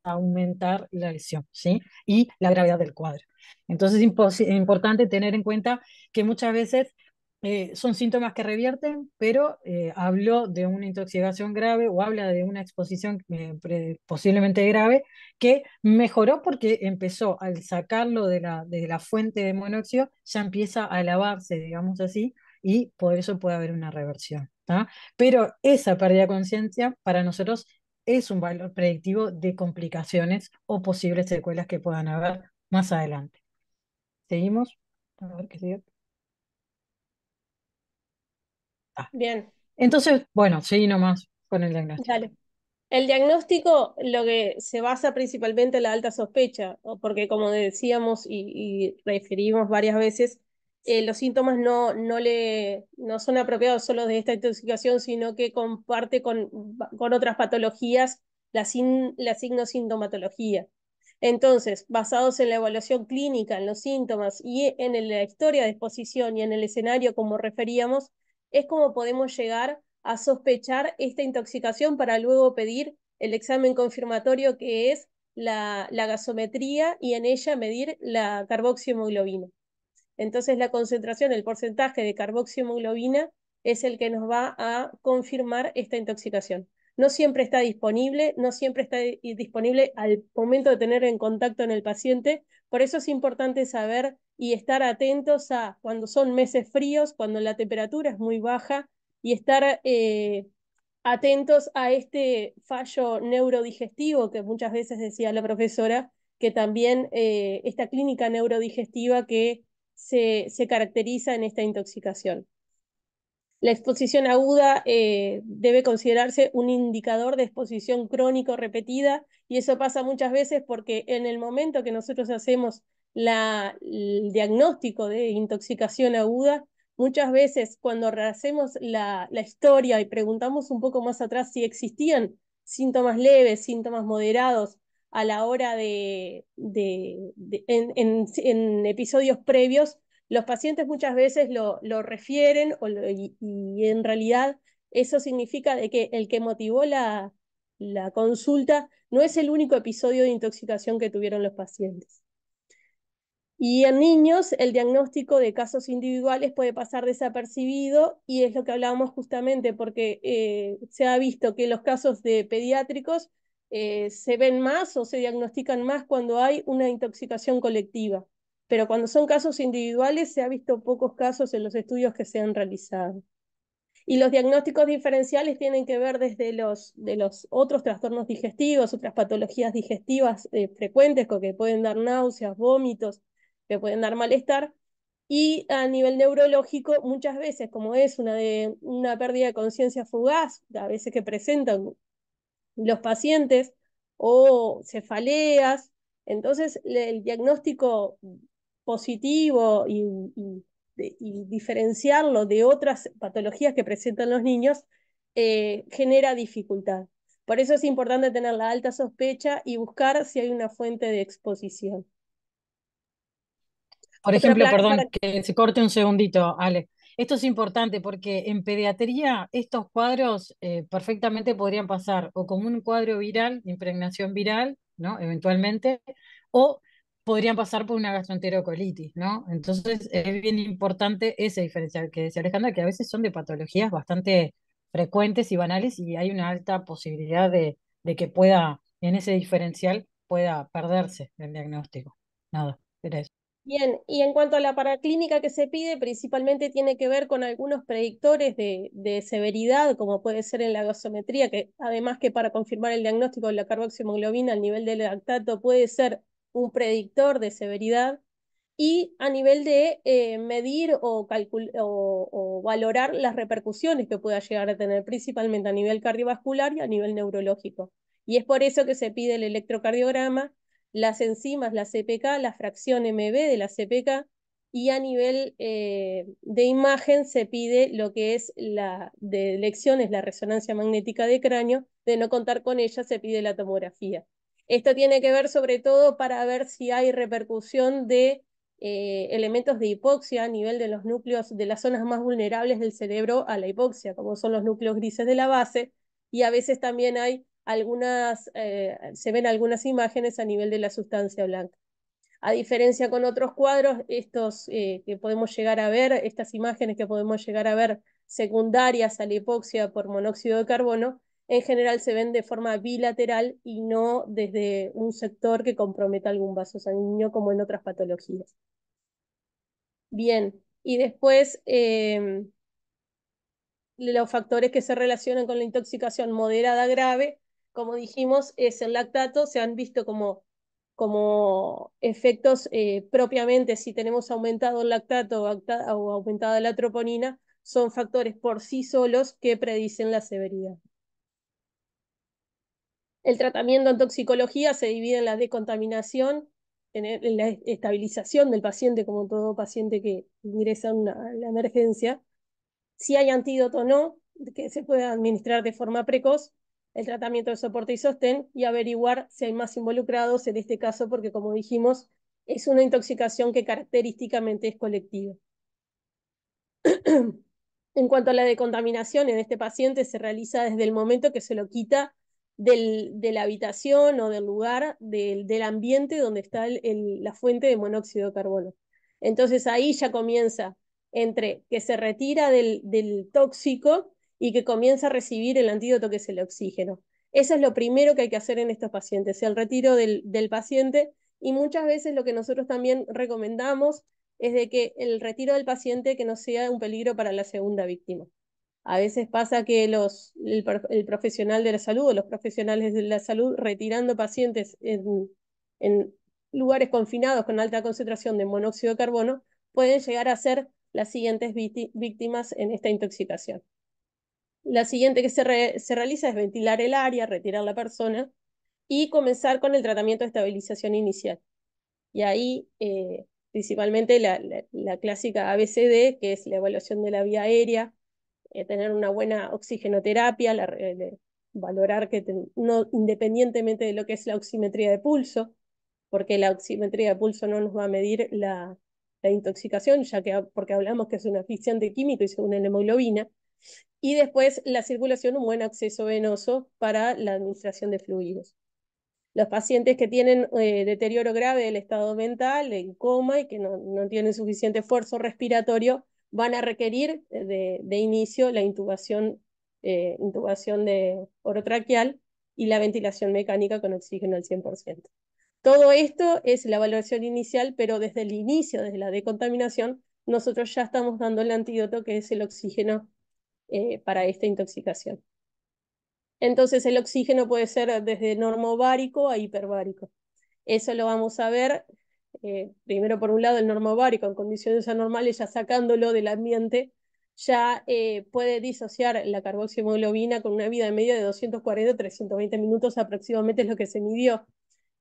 a aumentar la lesión, ¿sí? Y la gravedad del cuadro. Entonces es importante tener en cuenta que muchas veces eh, son síntomas que revierten, pero eh, habló de una intoxicación grave o habla de una exposición eh, posiblemente grave que mejoró porque empezó al sacarlo de la, de la fuente de monóxido, ya empieza a lavarse, digamos así, y por eso puede haber una reversión. Pero esa pérdida de conciencia para nosotros es un valor predictivo de complicaciones o posibles secuelas que puedan haber más adelante. ¿Seguimos? A ver qué sigue. Bien. Entonces, bueno, seguí nomás con el diagnóstico. El diagnóstico lo que se basa principalmente en la alta sospecha, porque como decíamos y, referimos varias veces, eh, los síntomas no, no, le, no son apropiados solo de esta intoxicación, sino que comparte con, con otras patologías la, sin, la signosintomatología. Entonces, basados en la evaluación clínica, en los síntomas y en la historia de exposición y en el escenario, como referíamos, es como podemos llegar a sospechar esta intoxicación para luego pedir el examen confirmatorio que es la, gasometría y en ella medir la carboxiemoglobina. Entonces la concentración, el porcentaje de carboxiemoglobina es el que nos va a confirmar esta intoxicación. No siempre está disponible, no siempre está disponible al momento de tener en contacto en el paciente, por eso es importante saber y estar atentos a cuando son meses fríos, cuando la temperatura es muy baja, y estar eh, atentos a este fallo neurodigestivo que muchas veces decía la profesora, que también eh, esta clínica neurodigestiva que se caracteriza en esta intoxicación. La exposición aguda eh, debe considerarse un indicador de exposición crónico repetida y eso pasa muchas veces porque en el momento que nosotros hacemos la, el diagnóstico de intoxicación aguda, muchas veces cuando hacemos la, historia y preguntamos un poco más atrás si existían síntomas leves, síntomas moderados a la hora de, en episodios previos, los pacientes muchas veces lo, refieren y, en realidad eso significa de que el que motivó la, consulta no es el único episodio de intoxicación que tuvieron los pacientes. Y en niños, el diagnóstico de casos individuales puede pasar desapercibido y es lo que hablábamos justamente porque eh, se ha visto que los casos de pediátricos eh, se ven más o se diagnostican más cuando hay una intoxicación colectiva pero cuando son casos individuales se ha visto pocos casos en los estudios que se han realizado. Y los diagnósticos diferenciales tienen que ver desde los, de los otros trastornos digestivos, otras patologías digestivas eh, frecuentes que pueden dar náuseas, vómitos, que pueden dar malestar. Y a nivel neurológico, muchas veces, como es una, de, una pérdida de conciencia fugaz, a veces que presentan los pacientes, o cefaleas, entonces el diagnóstico positivo y, diferenciarlo de otras patologías que presentan los niños eh, genera dificultad. Por eso es importante tener la alta sospecha y buscar si hay una fuente de exposición. Por ejemplo, perdón, que se corte un segundito, Ale. Esto es importante porque en pediatría estos cuadros eh, perfectamente podrían pasar o como un cuadro viral, impregnación viral, ¿no? Eventualmente, o podrían pasar por una gastroenterocolitis, ¿no? Entonces es bien importante ese diferencial que decía Alejandra, que a veces son de patologías bastante frecuentes y banales y hay una alta posibilidad de, que pueda, en ese diferencial, pueda perderse el diagnóstico. Nada, Bien, y en cuanto a la paraclínica que se pide, principalmente tiene que ver con algunos predictores de, severidad, como puede ser en la gasometría, que además que para confirmar el diagnóstico de la hemoglobina al nivel del lactato puede ser un predictor de severidad, y a nivel de eh, medir o, o, o, valorar las repercusiones que pueda llegar a tener, principalmente a nivel cardiovascular y a nivel neurológico. Y es por eso que se pide el electrocardiograma, las enzimas, la CPK, la fracción MB de la CPK, y a nivel eh, de imagen se pide lo que es la de lecciones, la resonancia magnética de cráneo, de no contar con ella se pide la tomografía. Esto tiene que ver sobre todo para ver si hay repercusión de eh, elementos de hipoxia a nivel de los núcleos, de las zonas más vulnerables del cerebro a la hipoxia, como son los núcleos grises de la base, y a veces también hay algunas, eh, se ven algunas imágenes a nivel de la sustancia blanca. A diferencia con otros cuadros, estos eh, que podemos llegar a ver, estas imágenes que podemos llegar a ver secundarias a la hipoxia por monóxido de carbono, en general se ven de forma bilateral y no desde un sector que comprometa algún vaso sanguíneo como en otras patologías. Bien, y después em, los factores que se relacionan con la intoxicación moderada grave, como dijimos, es el lactato, se han visto como, como efectos eh, propiamente, si tenemos aumentado el lactato o aumentada la troponina, son factores por sí solos que predicen la severidad. El tratamiento en toxicología se divide en la descontaminación, e, en, la estabilización del paciente, como todo paciente que ingresa a, la emergencia, si hay antídoto o no, que se pueda administrar de forma precoz, el tratamiento de soporte y sostén y averiguar si hay más involucrados en este caso, porque como dijimos, es una intoxicación que característicamente es colectiva. en cuanto a la decontaminación, en este paciente se realiza desde el momento que se lo quita del, de la habitación o del lugar, del, ambiente donde está la fuente de monóxido de carbono. Entonces ahí ya comienza entre que se retira del, del tóxico y que comienza a recibir el antídoto que es el oxígeno. Eso es lo primero que hay que hacer en estos pacientes, el retiro del, del, paciente. Y muchas veces lo que nosotros también recomendamos es de que el retiro del paciente que no sea un peligro para la segunda víctima. A veces pasa que los, el, profesional de la salud o los profesionales de la salud retirando pacientes en, lugares confinados con alta concentración de monóxido de carbono pueden llegar a ser las siguientes víctimas en esta intoxicación. La siguiente que se, se realiza es ventilar el área, retirar la persona y comenzar con el tratamiento de estabilización inicial. Y ahí eh, principalmente la, clásica ABCD, que es la evaluación de la vía aérea, eh, tener una buena oxigenoterapia, valorar que no, independientemente de lo que es la oximetría de pulso, porque la oximetría de pulso no nos va a medir la, intoxicación, ya que porque hablamos que es una un de químico y es una hemoglobina, y después la circulación, un buen acceso venoso para la administración de fluidos. Los pacientes que tienen eh, deterioro grave del estado mental, en coma y que no, no tienen suficiente esfuerzo respiratorio, van a requerir eh, de, inicio la intubación, eh, intubación de orotraqueal y la ventilación mecánica con oxígeno al 100%. Todo esto es la evaluación inicial, pero desde el inicio, desde la decontaminación, nosotros ya estamos dando el antídoto que es el oxígeno eh, para esta intoxicación. Entonces el oxígeno puede ser desde normobárico a hiperbárico. Eso lo vamos a ver eh, primero por un lado el normobarico en condiciones anormales, ya sacándolo del ambiente, ya eh, puede disociar la carboximoglobina con una vida de media de 240 320 minutos aproximadamente es lo que se midió.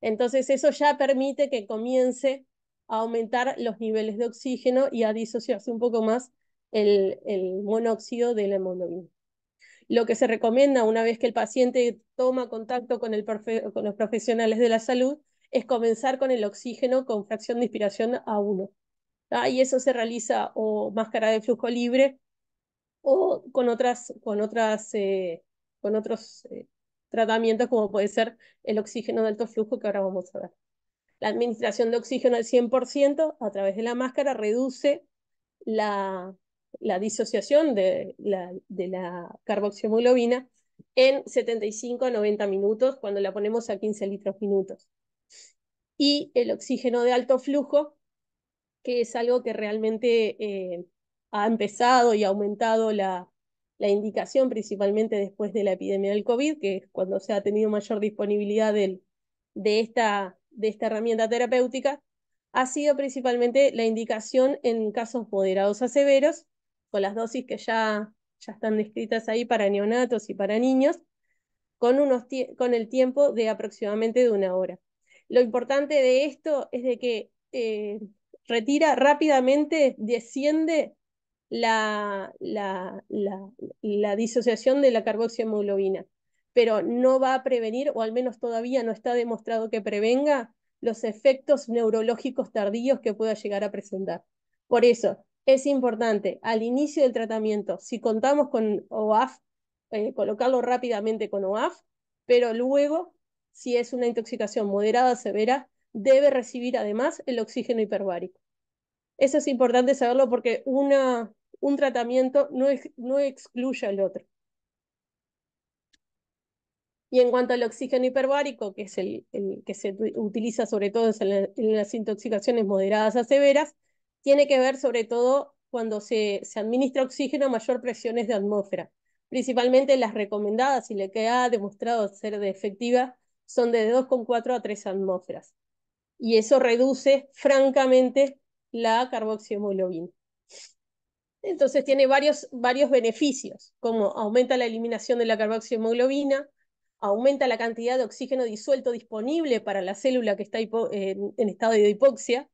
Entonces eso ya permite que comience a aumentar los niveles de oxígeno y a disociarse un poco más el, monóxido de la hemoglobina. Lo que se recomienda una vez que el paciente toma contacto con los profesionales de la salud es comenzar con el oxígeno con fracción de inspiración a 1. Ah, y eso se realiza o máscara de flujo libre o con, otras, con, otras, eh, con otros eh, tratamientos como puede ser el oxígeno de alto flujo que ahora vamos a ver. La administración de oxígeno al 100% a través de la máscara reduce la, disociación de la, de la en 75 a 90 minutos cuando la ponemos a 15 litros minutos y el oxígeno de alto flujo, que es algo que realmente eh, ha empezado y ha aumentado la, indicación, principalmente después de la epidemia del COVID, que es cuando se ha tenido mayor disponibilidad de, esta, de esta herramienta terapéutica, ha sido principalmente la indicación en casos moderados a severos, con las dosis que ya, ya están descritas ahí para neonatos y para niños, con, unos con el tiempo de aproximadamente de una hora. Lo importante de esto es de que eh, retira rápidamente, desciende la, la, la, disociación de la hemoglobina pero no va a prevenir, o al menos todavía no está demostrado que prevenga, los efectos neurológicos tardíos que pueda llegar a presentar. Por eso, es importante al inicio del tratamiento, si contamos con OAF, eh, colocarlo rápidamente con OAF, pero luego si es una intoxicación moderada severa, debe recibir además el oxígeno hiperbárico. Eso es importante saberlo porque una, un tratamiento no, no excluye al otro. Y en cuanto al oxígeno hiperbárico, que es el, el que se utiliza sobre todo en, las intoxicaciones moderadas a severas, tiene que ver sobre todo cuando se, se administra oxígeno a mayor presiones de atmósfera, principalmente las recomendadas y la que ha demostrado ser de efectiva son de 2,4 a 3 atmósferas. Y eso reduce francamente la carboxiemoglobina. Entonces tiene varios, varios beneficios, como aumenta la eliminación de la carboxiemoglobina, aumenta la cantidad de oxígeno disuelto disponible para la célula que está en estado de hipoxia,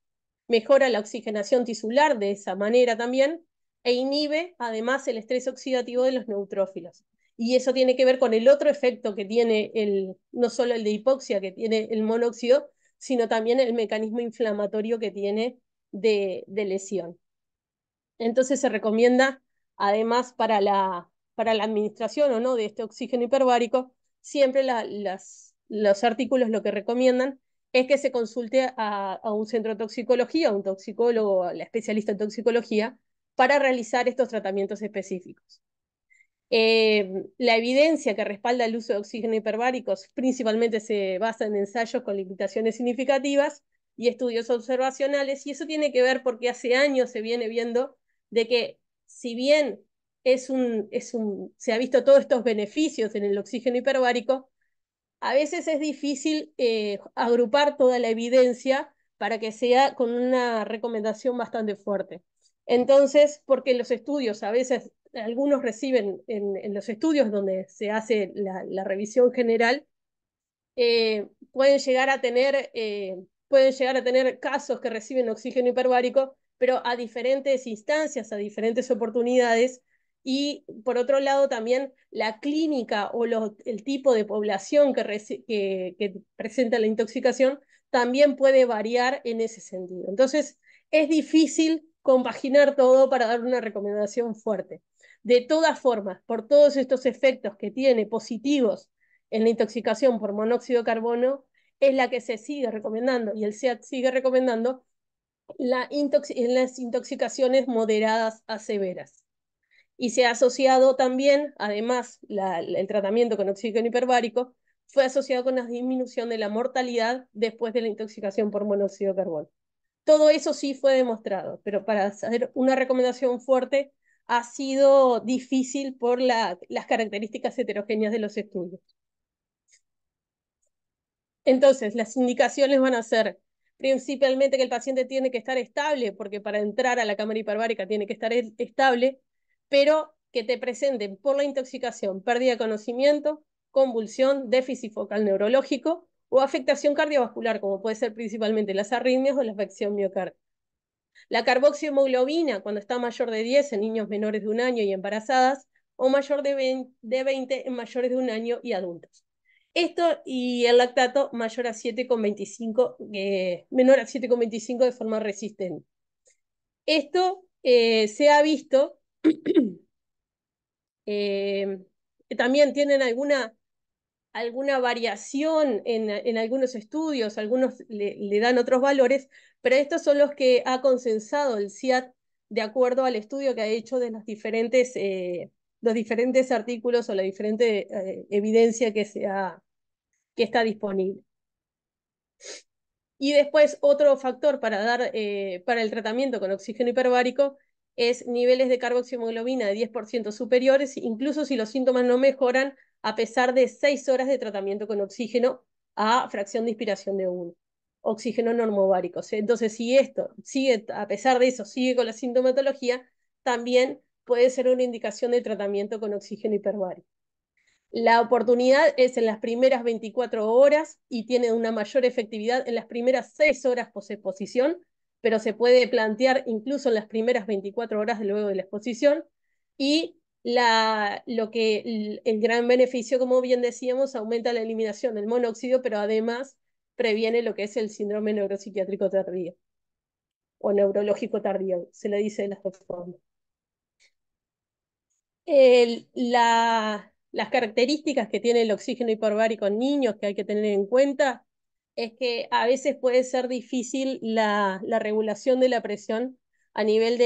mejora la oxigenación tisular de esa manera también, e inhibe además el estrés oxidativo de los neutrófilos y eso tiene que ver con el otro efecto que tiene el, no solo el de hipoxia que tiene el monóxido, sino también el mecanismo inflamatorio que tiene de, lesión. Entonces se recomienda, además, para la, para la administración o no de este oxígeno hiperbárico, siempre los artículos lo que recomiendan es que se consulte a, a, un centro de toxicología, a un toxicólogo, a la especialista en toxicología, para realizar estos tratamientos específicos. Eh, la evidencia que respalda el uso de oxígeno hiperbáricos principalmente se basa en ensayos con limitaciones significativas y estudios observacionales, y eso tiene que ver porque hace años se viene viendo de que si bien es un, es un, se ha visto todos estos beneficios en el oxígeno hiperbárico, a veces es difícil eh, agrupar toda la evidencia para que sea con una recomendación bastante fuerte. Entonces, porque los estudios a veces algunos reciben en, los estudios donde se hace la, revisión general, eh, pueden, llegar a tener, eh, pueden llegar a tener casos que reciben oxígeno hiperbárico, pero a diferentes instancias, a diferentes oportunidades. Y por otro lado, también la clínica o el tipo de población que, que presenta la intoxicación también puede variar en ese sentido. Entonces, es difícil compaginar todo para dar una recomendación fuerte. De todas formas, por todos estos efectos que tiene positivos en la intoxicación por monóxido de carbono, es la que se sigue recomendando y el SEAT sigue recomendando la en las intoxicaciones moderadas a severas. Y se ha asociado también, además, el tratamiento con oxígeno hiperbárico fue asociado con la disminución de la mortalidad después de la intoxicación por monóxido de carbono. Todo eso sí fue demostrado, pero para hacer una recomendación fuerte ha sido difícil por las características heterogéneas de los estudios. Entonces, las indicaciones van a ser principalmente que el paciente tiene que estar estable, porque para entrar a la cámara hiperbárica tiene que estar estable, pero que te presenten por la intoxicación pérdida de conocimiento, convulsión, déficit focal neurológico o afectación cardiovascular, como puede ser principalmente las arritmias o la afección miocárdica. La carboxiemoglobina, cuando está mayor de 10 en niños menores de un año y embarazadas, o mayor de 20, en mayores de un año y adultos. Esto y el lactato mayor a 7,25, eh, menor a 7,25 de forma resistente. Esto eh, se ha visto, eh, también tienen alguna alguna variación en, algunos estudios, algunos le, dan otros valores, pero estos son los que ha consensado el CIAT de acuerdo al estudio que ha hecho de los diferentes, eh, los diferentes artículos o la diferente eh, evidencia que, que está disponible. Y después otro factor para, dar, eh, para el tratamiento con oxígeno hiperbárico es niveles de carboximoglobina de 10% superiores, incluso si los síntomas no mejoran, a pesar de seis horas de tratamiento con oxígeno a fracción de inspiración de uno, oxígeno normovárico. Entonces, si esto sigue, a pesar de eso, sigue con la sintomatología, también puede ser una indicación de tratamiento con oxígeno hiperbárico. La oportunidad es en las primeras 24 horas y tiene una mayor efectividad en las primeras seis horas exposición, pero se puede plantear incluso en las primeras 24 horas de luego de la exposición. Y lo que el, gran beneficio, como bien decíamos, aumenta la eliminación del monóxido, pero además previene lo que es el síndrome neuropsiquiátrico tardío o neurológico tardío, se le dice de las dos formas. las características que tiene el oxígeno hiperbárico en niños que hay que tener en cuenta es que a veces puede ser difícil la, regulación de la presión a nivel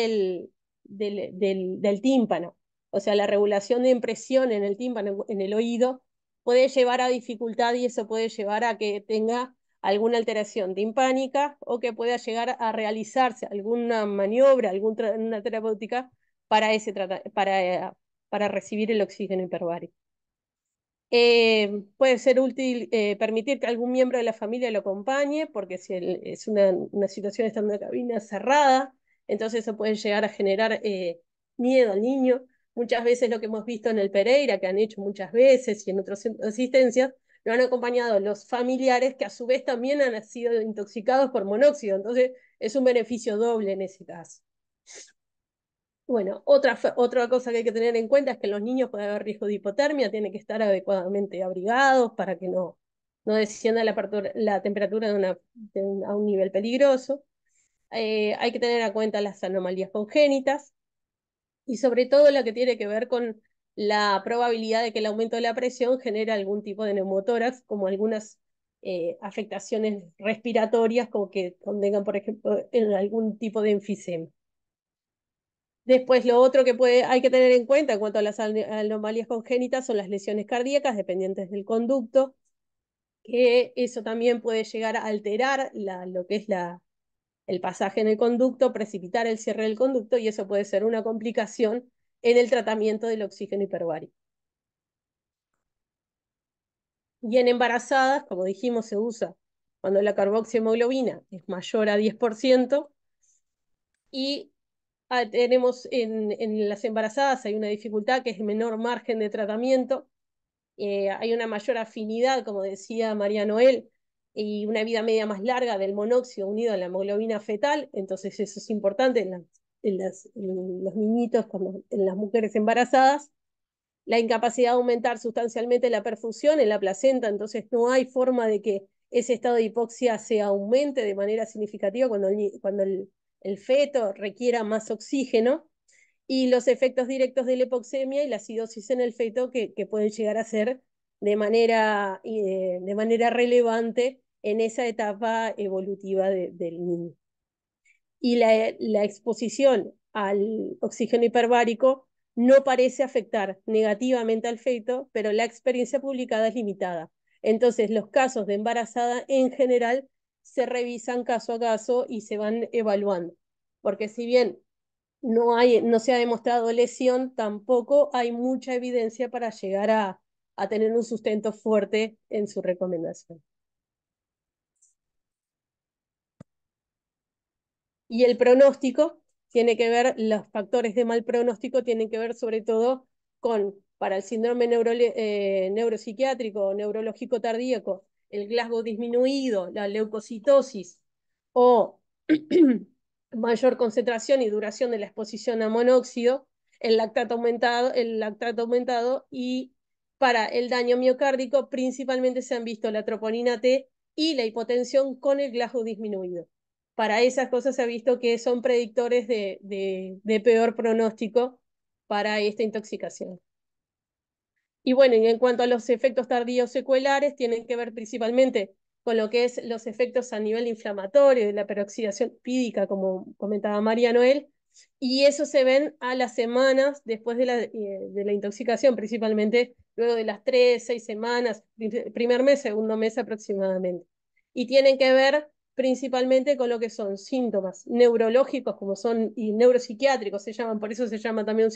del tímpano o sea, la regulación de impresión en el tímpano, en el oído, puede llevar a dificultad y eso puede llevar a que tenga alguna alteración timpánica o que pueda llegar a realizarse alguna maniobra, alguna terapéutica para, ese para, recibir el oxígeno hiperbárico. Eh, puede ser útil eh, permitir que algún miembro de la familia lo acompañe, porque si es una, una, situación estar en una cabina cerrada, entonces eso puede llegar a generar eh, miedo al niño muchas veces lo que hemos visto en el Pereira, que han hecho muchas veces y en otros asistencias lo han acompañado los familiares que a su vez también han sido intoxicados por monóxido. Entonces, es un beneficio doble en ese caso. Bueno, otra, otra cosa que hay que tener en cuenta es que los niños pueden haber riesgo de hipotermia, tienen que estar adecuadamente abrigados para que no, no descienda la, temperatura a un nivel peligroso. Eh, hay que tener en cuenta las anomalías congénitas, y sobre todo la que tiene que ver con la probabilidad de que el aumento de la presión genere algún tipo de neumotórax, como algunas eh, afectaciones respiratorias, como que contengan, por ejemplo, en algún tipo de enfisema. Después, lo otro que puede, hay que tener en cuenta en cuanto a las anomalías congénitas son las lesiones cardíacas dependientes del conducto, que eso también puede llegar a alterar la, lo que es la, el pasaje en el conducto, precipitar el cierre del conducto y eso puede ser una complicación en el tratamiento del oxígeno hiperbárico. Y en embarazadas, como dijimos, se usa cuando la hemoglobina es mayor a 10%, y ah, tenemos en, las embarazadas hay una dificultad que es menor margen de tratamiento, eh, hay una mayor afinidad, como decía María Noel, y una vida media más larga del monóxido unido a la hemoglobina fetal, entonces eso es importante en, las, en, las, los niñitos, como en las mujeres embarazadas, la incapacidad de aumentar sustancialmente la perfusión en la placenta, entonces no hay forma de que ese estado de hipoxia se aumente de manera significativa cuando el, cuando el, feto requiera más oxígeno, y los efectos directos de la hipoxemia y la acidosis en el feto que pueden llegar a ser de manera, de, manera relevante en esa etapa evolutiva del niño. Y la, exposición al oxígeno hiperbárico no parece afectar negativamente al feto, pero la experiencia publicada es limitada. Entonces, los casos de embarazada en general se revisan caso a caso y se van evaluando, porque si bien no, hay, no se ha demostrado lesión, tampoco hay mucha evidencia para llegar a, a tener un sustento fuerte en su recomendación. Y el pronóstico tiene que ver, los factores de mal pronóstico tienen que ver sobre todo con, para el síndrome eh, neuropsiquiátrico o neurológico tardíaco, el Glasgow disminuido, la leucocitosis o mayor concentración y duración de la exposición a monóxido, el lactato aumentado, el lactato aumentado y para el daño miocárdico principalmente se han visto la troponina T y la hipotensión con el glajo disminuido. Para esas cosas se ha visto que son predictores de, peor pronóstico para esta intoxicación. Y bueno, en cuanto a los efectos tardíos secuelares, tienen que ver principalmente con lo que es los efectos a nivel inflamatorio de la peroxidación pídica, como comentaba María Noel, y eso se ven a las semanas después de la, eh, de la intoxicación, principalmente luego de las tres, seis semanas, primer mes, segundo mes aproximadamente. Y tienen que ver principalmente con lo que son síntomas neurológicos, como son y neuropsiquiátricos, se llaman, por eso se llama también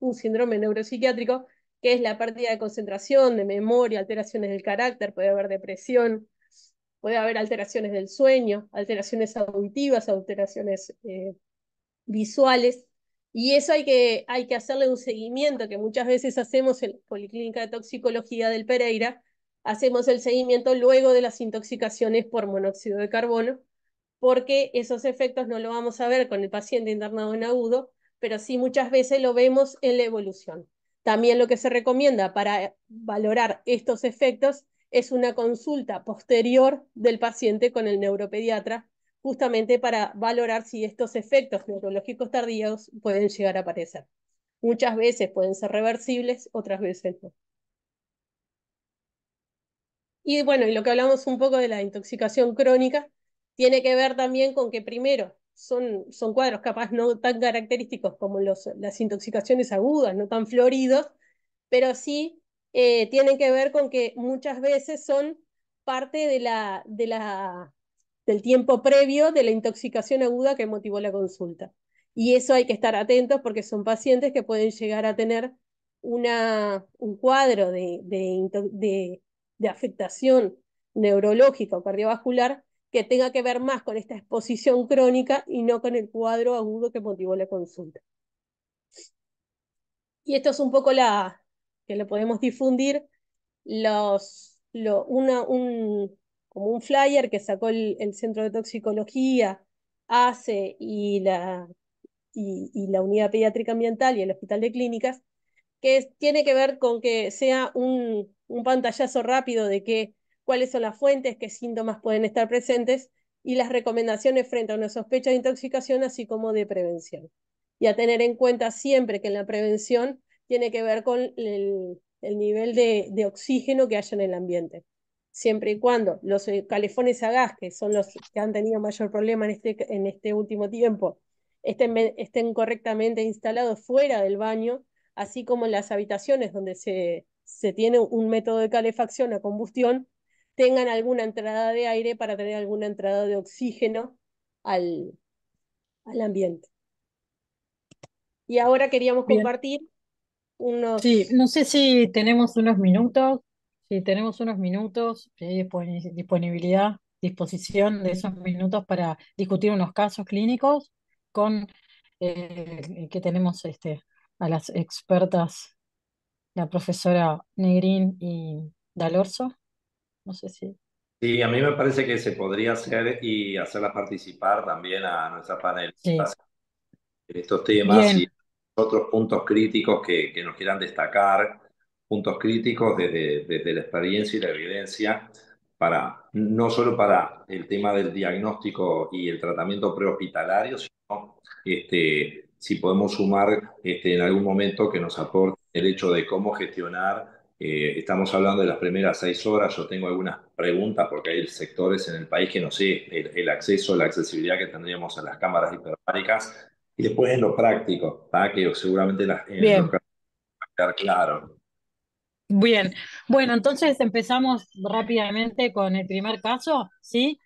un, síndrome neuropsiquiátrico, que es la pérdida de concentración, de memoria, alteraciones del carácter, puede haber depresión, puede haber alteraciones del sueño, alteraciones auditivas, alteraciones eh, visuales, y eso hay que, hay que hacerle un seguimiento, que muchas veces hacemos en la Policlínica de Toxicología del Pereira, hacemos el seguimiento luego de las intoxicaciones por monóxido de carbono, porque esos efectos no lo vamos a ver con el paciente internado en agudo, pero sí muchas veces lo vemos en la evolución. También lo que se recomienda para valorar estos efectos es una consulta posterior del paciente con el neuropediatra justamente para valorar si estos efectos neurológicos tardíos pueden llegar a aparecer. Muchas veces pueden ser reversibles, otras veces no. Y bueno, y lo que hablamos un poco de la intoxicación crónica, tiene que ver también con que primero son, son cuadros capaz no tan característicos como los, las intoxicaciones agudas, no tan floridos, pero sí eh, tienen que ver con que muchas veces son parte de la, de la del tiempo previo de la intoxicación aguda que motivó la consulta. Y eso hay que estar atentos porque son pacientes que pueden llegar a tener una, un cuadro de, de, afectación neurológica o cardiovascular que tenga que ver más con esta exposición crónica y no con el cuadro agudo que motivó la consulta. Y esto es un poco la que lo podemos difundir, los, lo, una, un, como un flyer que sacó el, Centro de Toxicología, ACE y la, y, la Unidad Pediátrica Ambiental y el Hospital de Clínicas, que tiene que ver con que sea un, pantallazo rápido de que, cuáles son las fuentes, qué síntomas pueden estar presentes y las recomendaciones frente a una sospecha de intoxicación, así como de prevención. Y a tener en cuenta siempre que la prevención tiene que ver con el, nivel de, de oxígeno que haya en el ambiente siempre y cuando los eh, calefones a gas, que son los que han tenido mayor problema en este, en este último tiempo, estén, estén correctamente instalados fuera del baño, así como en las habitaciones donde se, tiene un método de calefacción a combustión, tengan alguna entrada de aire para tener alguna entrada de oxígeno al, ambiente. Y ahora queríamos compartir unos... Sí, no sé si tenemos unos minutos Sí, tenemos unos minutos, eh, disponibilidad, disposición de esos minutos para discutir unos casos clínicos con eh, que tenemos este, a las expertas, la profesora Negrín y Dalorso. No sé si. Sí, a mí me parece que se podría hacer y hacerla participar también a nuestra panel estos temas y otros puntos críticos que, que nos quieran destacar puntos críticos desde, desde la experiencia y la evidencia, para, no solo para el tema del diagnóstico y el tratamiento prehospitalario, sino este, si podemos sumar este, en algún momento que nos aporte el hecho de cómo gestionar. Eh, estamos hablando de las primeras seis horas, yo tengo algunas preguntas porque hay sectores en el país que no sé el, acceso, la accesibilidad que tendríamos a las cámaras hiperbáricas y después en lo práctico, que seguramente las, en a quedar claro. Bien, bueno, entonces empezamos rápidamente con el primer caso, ¿sí?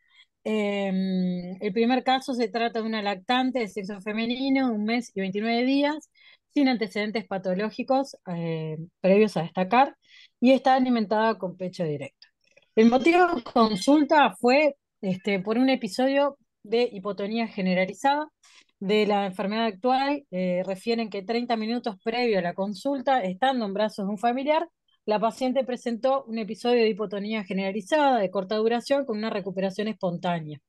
Em, el primer caso se trata de una lactante de sexo femenino, un mes y 29 días, sin antecedentes patológicos eh, previos a destacar, y está alimentada con pecho directo. El motivo de consulta fue este, por un episodio de hipotonía generalizada, de la enfermedad actual eh, refieren que 30 minutos previo a la consulta, estando en brazos de un familiar, la paciente presentó un episodio de hipotonía generalizada de corta duración con una recuperación espontánea.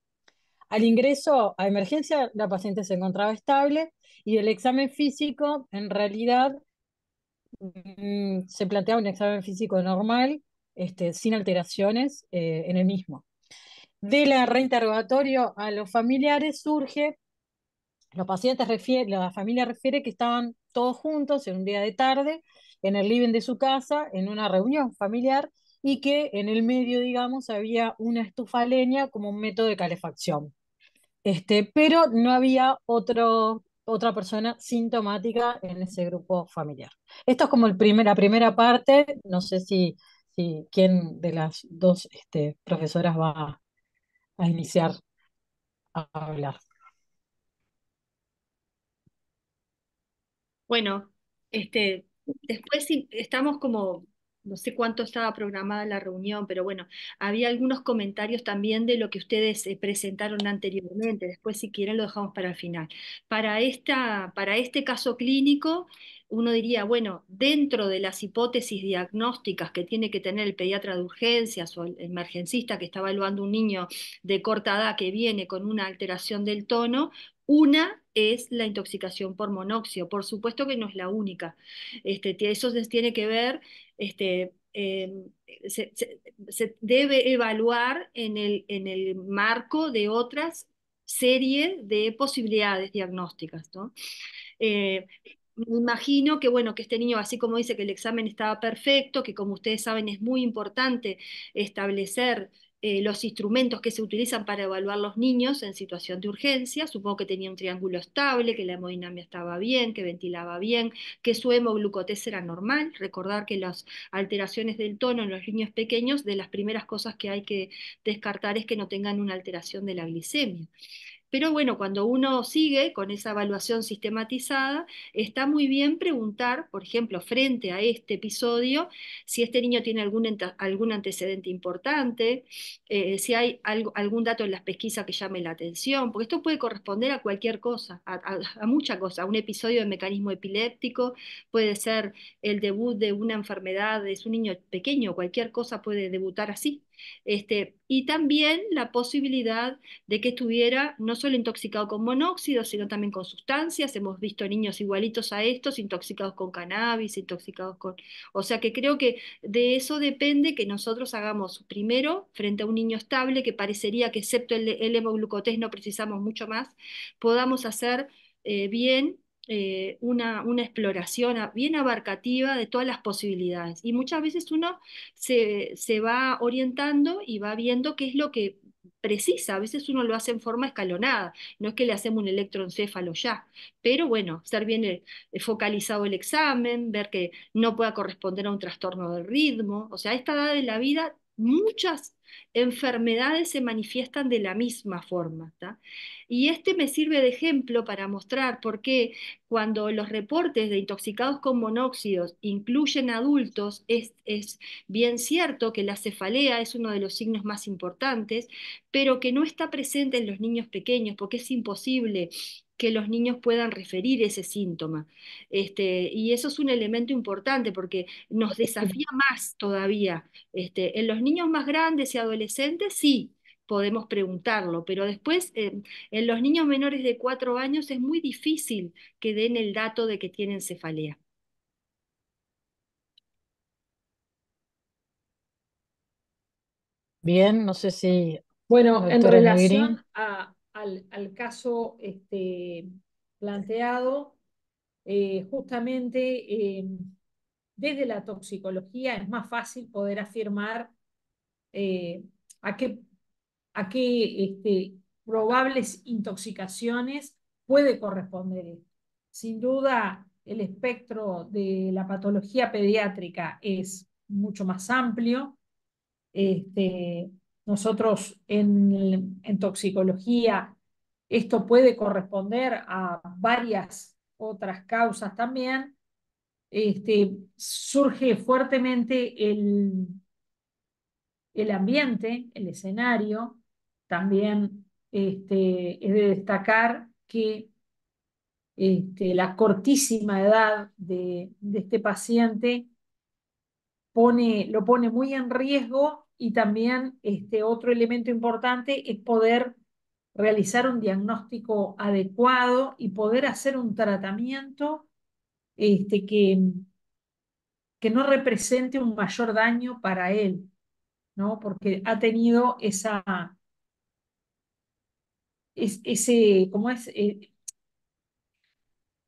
Al ingreso a emergencia, la paciente se encontraba estable y el examen físico, en realidad, mm, se planteaba un examen físico normal, este, sin alteraciones eh, en el mismo. De la reinterrogatorio a los familiares surge, los pacientes refiere, la familia refiere que estaban todos juntos en un día de tarde en el living de su casa, en una reunión familiar, y que en el medio, digamos, había una estufa leña como un método de calefacción. Este, pero no había otro, otra persona sintomática en ese grupo familiar. Esto es como el la primera parte, no sé si, quién de las dos este, profesoras va a iniciar a hablar. Bueno, este, después estamos como, no sé cuánto estaba programada la reunión, pero bueno, había algunos comentarios también de lo que ustedes eh, presentaron anteriormente, después si quieren lo dejamos para el final. Para, esta, para este caso clínico, uno diría, bueno, dentro de las hipótesis diagnósticas que tiene que tener el pediatra de urgencias o el emergencista que está evaluando un niño de corta edad que viene con una alteración del tono, una es la intoxicación por monóxido. Por supuesto que no es la única. Este, eso tiene que ver, este, em, se, debe evaluar en el, en el marco de otras serie de posibilidades diagnósticas. Eh, me imagino que, bueno, que este niño, así como dice que el examen estaba perfecto, que como ustedes saben es muy importante establecer eh, los instrumentos que se utilizan para evaluar los niños en situación de urgencia. Supongo que tenía un triángulo estable, que la hemodinamia estaba bien, que ventilaba bien, que su hemoglucotés era normal. Recordar que las alteraciones del tono en los niños pequeños, de las primeras cosas que hay que descartar es que no tengan una alteración de la glicemia. Pero bueno, cuando uno sigue con esa evaluación sistematizada, está muy bien preguntar, por ejemplo, frente a este episodio, si este niño tiene algún, algún antecedente importante, eh, si hay algún dato en las pesquisas que llame la atención, porque esto puede corresponder a cualquier cosa, a, a mucha cosa, a un episodio de mecanismo epiléptico, puede ser el debut de una enfermedad, es un niño pequeño, cualquier cosa puede debutar así, este, y también la posibilidad de que estuviera no solo intoxicado con monóxido, sino también con sustancias. Hemos visto niños igualitos a estos, intoxicados con cannabis, intoxicados con... O sea que creo que de eso depende que nosotros hagamos primero frente a un niño estable, que parecería que excepto el, hemoglucotés no precisamos mucho más, podamos hacer eh, bien eh, una, una, exploración bien abarcativa de todas las posibilidades. Y muchas veces uno se, va orientando y va viendo qué es lo que precisa. A veces uno lo hace en forma escalonada, no es que le hacemos un electroencéfalo ya, pero bueno, ser bien eh, focalizado el examen, ver que no pueda corresponder a un trastorno del ritmo. O sea, a esta edad de la vida muchas enfermedades se manifiestan de la misma forma. Y este me sirve de ejemplo para mostrar por qué cuando los reportes de intoxicados con monóxidos incluyen adultos, es bien cierto que la cefalea es uno de los signos más importantes, pero que no está presente en los niños pequeños porque es imposible que los niños puedan referir ese síntoma. Este, y eso es un elemento importante porque nos desafía más todavía. Este, en los niños más grandes y adolescentes, sí, podemos preguntarlo, pero después em, en los niños menores de cuatro años es muy difícil que den el dato de que tienen cefalea. Bien, no sé si... Bueno, en relación a, al, caso este, planteado, eh, justamente eh, desde la toxicología es más fácil poder afirmar eh, a qué, a qué este, probables intoxicaciones puede corresponder. Sin duda, el espectro de la patología pediátrica es mucho más amplio. Este, nosotros en, toxicología, esto puede corresponder a varias otras causas también. Este, surge fuertemente el, el ambiente, el escenario. También este, es de destacar que este, la cortísima edad de, este paciente pone, lo pone muy en riesgo y también este otro elemento importante es poder realizar un diagnóstico adecuado y poder hacer un tratamiento este, que, que no represente un mayor daño para él, ¿no? porque ha tenido esa, ese, es? Eh,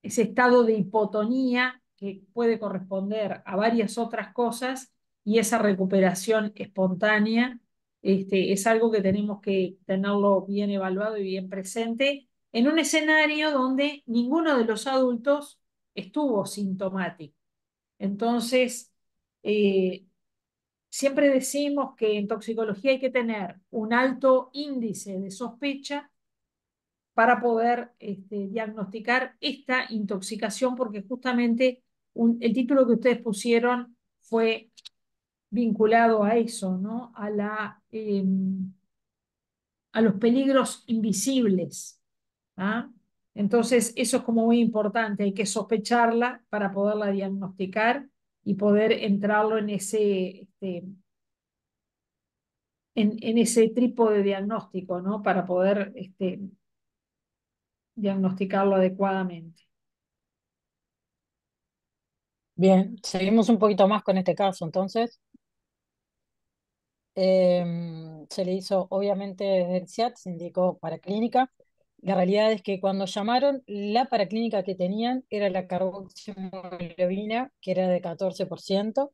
ese estado de hipotonía que puede corresponder a varias otras cosas y esa recuperación espontánea este, es algo que tenemos que tenerlo bien evaluado y bien presente en un escenario donde ninguno de los adultos estuvo sintomático. Entonces, eh, siempre decimos que en toxicología hay que tener un alto índice de sospecha para poder este, diagnosticar esta intoxicación, porque justamente el título que ustedes pusieron fue vinculado a eso, ¿no? a, la, em, a los peligros invisibles. ¿ah? Entonces, eso es como muy importante, hay que sospecharla para poderla diagnosticar y poder entrarlo en ese, este, en, en, ese tipo de diagnóstico, ¿no? Para poder este, diagnosticarlo adecuadamente. Bien, seguimos un poquito más con este caso, entonces. Em, se le hizo, obviamente, desde el SIAT, se indicó paraclínica. La realidad es que cuando llamaron, la paraclínica que tenían era la carboxiemoglobina, que era de 14%.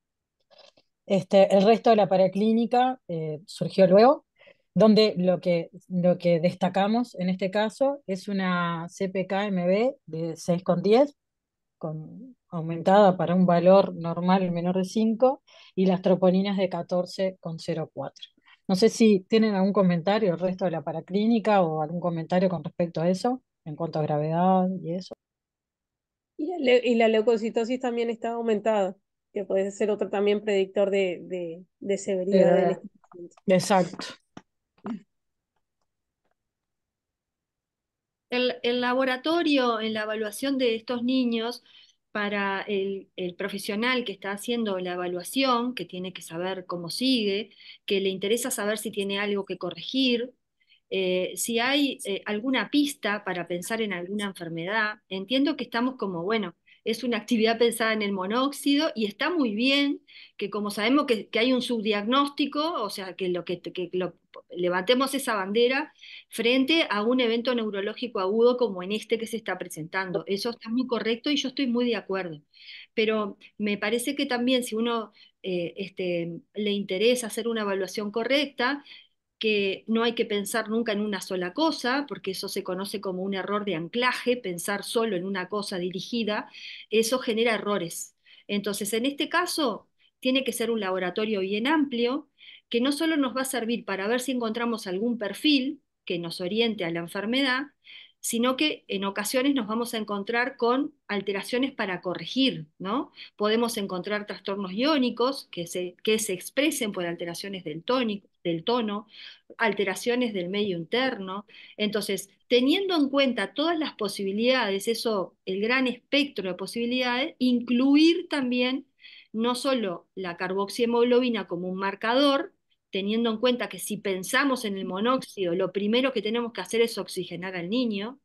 Este, el resto de la paraclínica eh, surgió luego, donde lo que, lo que destacamos en este caso es una CPKMB de 6,10, con aumentada para un valor normal menor de 5 y las troponinas de 14,04. No sé si tienen algún comentario el resto de la paraclínica o algún comentario con respecto a eso, en cuanto a gravedad y eso. Y la, leucocitosis también está aumentada, que puede ser otro también predictor de, de, severidad este Exacto. El, el, laboratorio, en la evaluación de estos niños, para el, profesional que está haciendo la evaluación, que tiene que saber cómo sigue, que le interesa saber si tiene algo que corregir, eh, si hay eh, alguna pista para pensar en alguna enfermedad. Entiendo que estamos como, bueno, es una actividad pensada en el monóxido y está muy bien que como sabemos que, hay un subdiagnóstico, o sea, que lo que, levantemos esa bandera frente a un evento neurológico agudo como en este que se está presentando. Eso está muy correcto y yo estoy muy de acuerdo. Pero me parece que también si uno eh, este, le interesa hacer una evaluación correcta, que no hay que pensar nunca en una sola cosa, porque eso se conoce como un error de anclaje, pensar solo en una cosa dirigida, eso genera errores. Entonces, en este caso, tiene que ser un laboratorio bien amplio, que no solo nos va a servir para ver si encontramos algún perfil que nos oriente a la enfermedad, sino que en ocasiones nos vamos a encontrar con alteraciones para corregir, ¿no? Podemos encontrar trastornos iónicos que se, expresen por alteraciones del, del tono, alteraciones del medio interno. Entonces, teniendo en cuenta todas las posibilidades, eso, el gran espectro de posibilidades, incluir también no solo la carboxiemoglobina como un marcador, teniendo en cuenta que si pensamos en el monóxido, lo primero que tenemos que hacer es oxigenar al niño,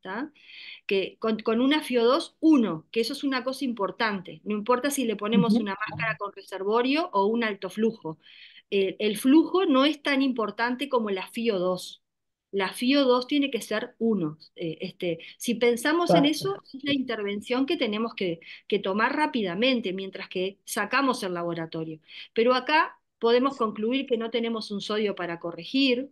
que con, una FIO2, uno, que eso es una cosa importante, no importa si le ponemos una máscara con reservorio o un alto flujo, el flujo no es tan importante como la FIO2. La FIO2 tiene que ser uno. Eh, este, si pensamos en eso, es la intervención que tenemos que tomar rápidamente mientras que sacamos el laboratorio. Pero acá podemos concluir que no tenemos un sodio para corregir,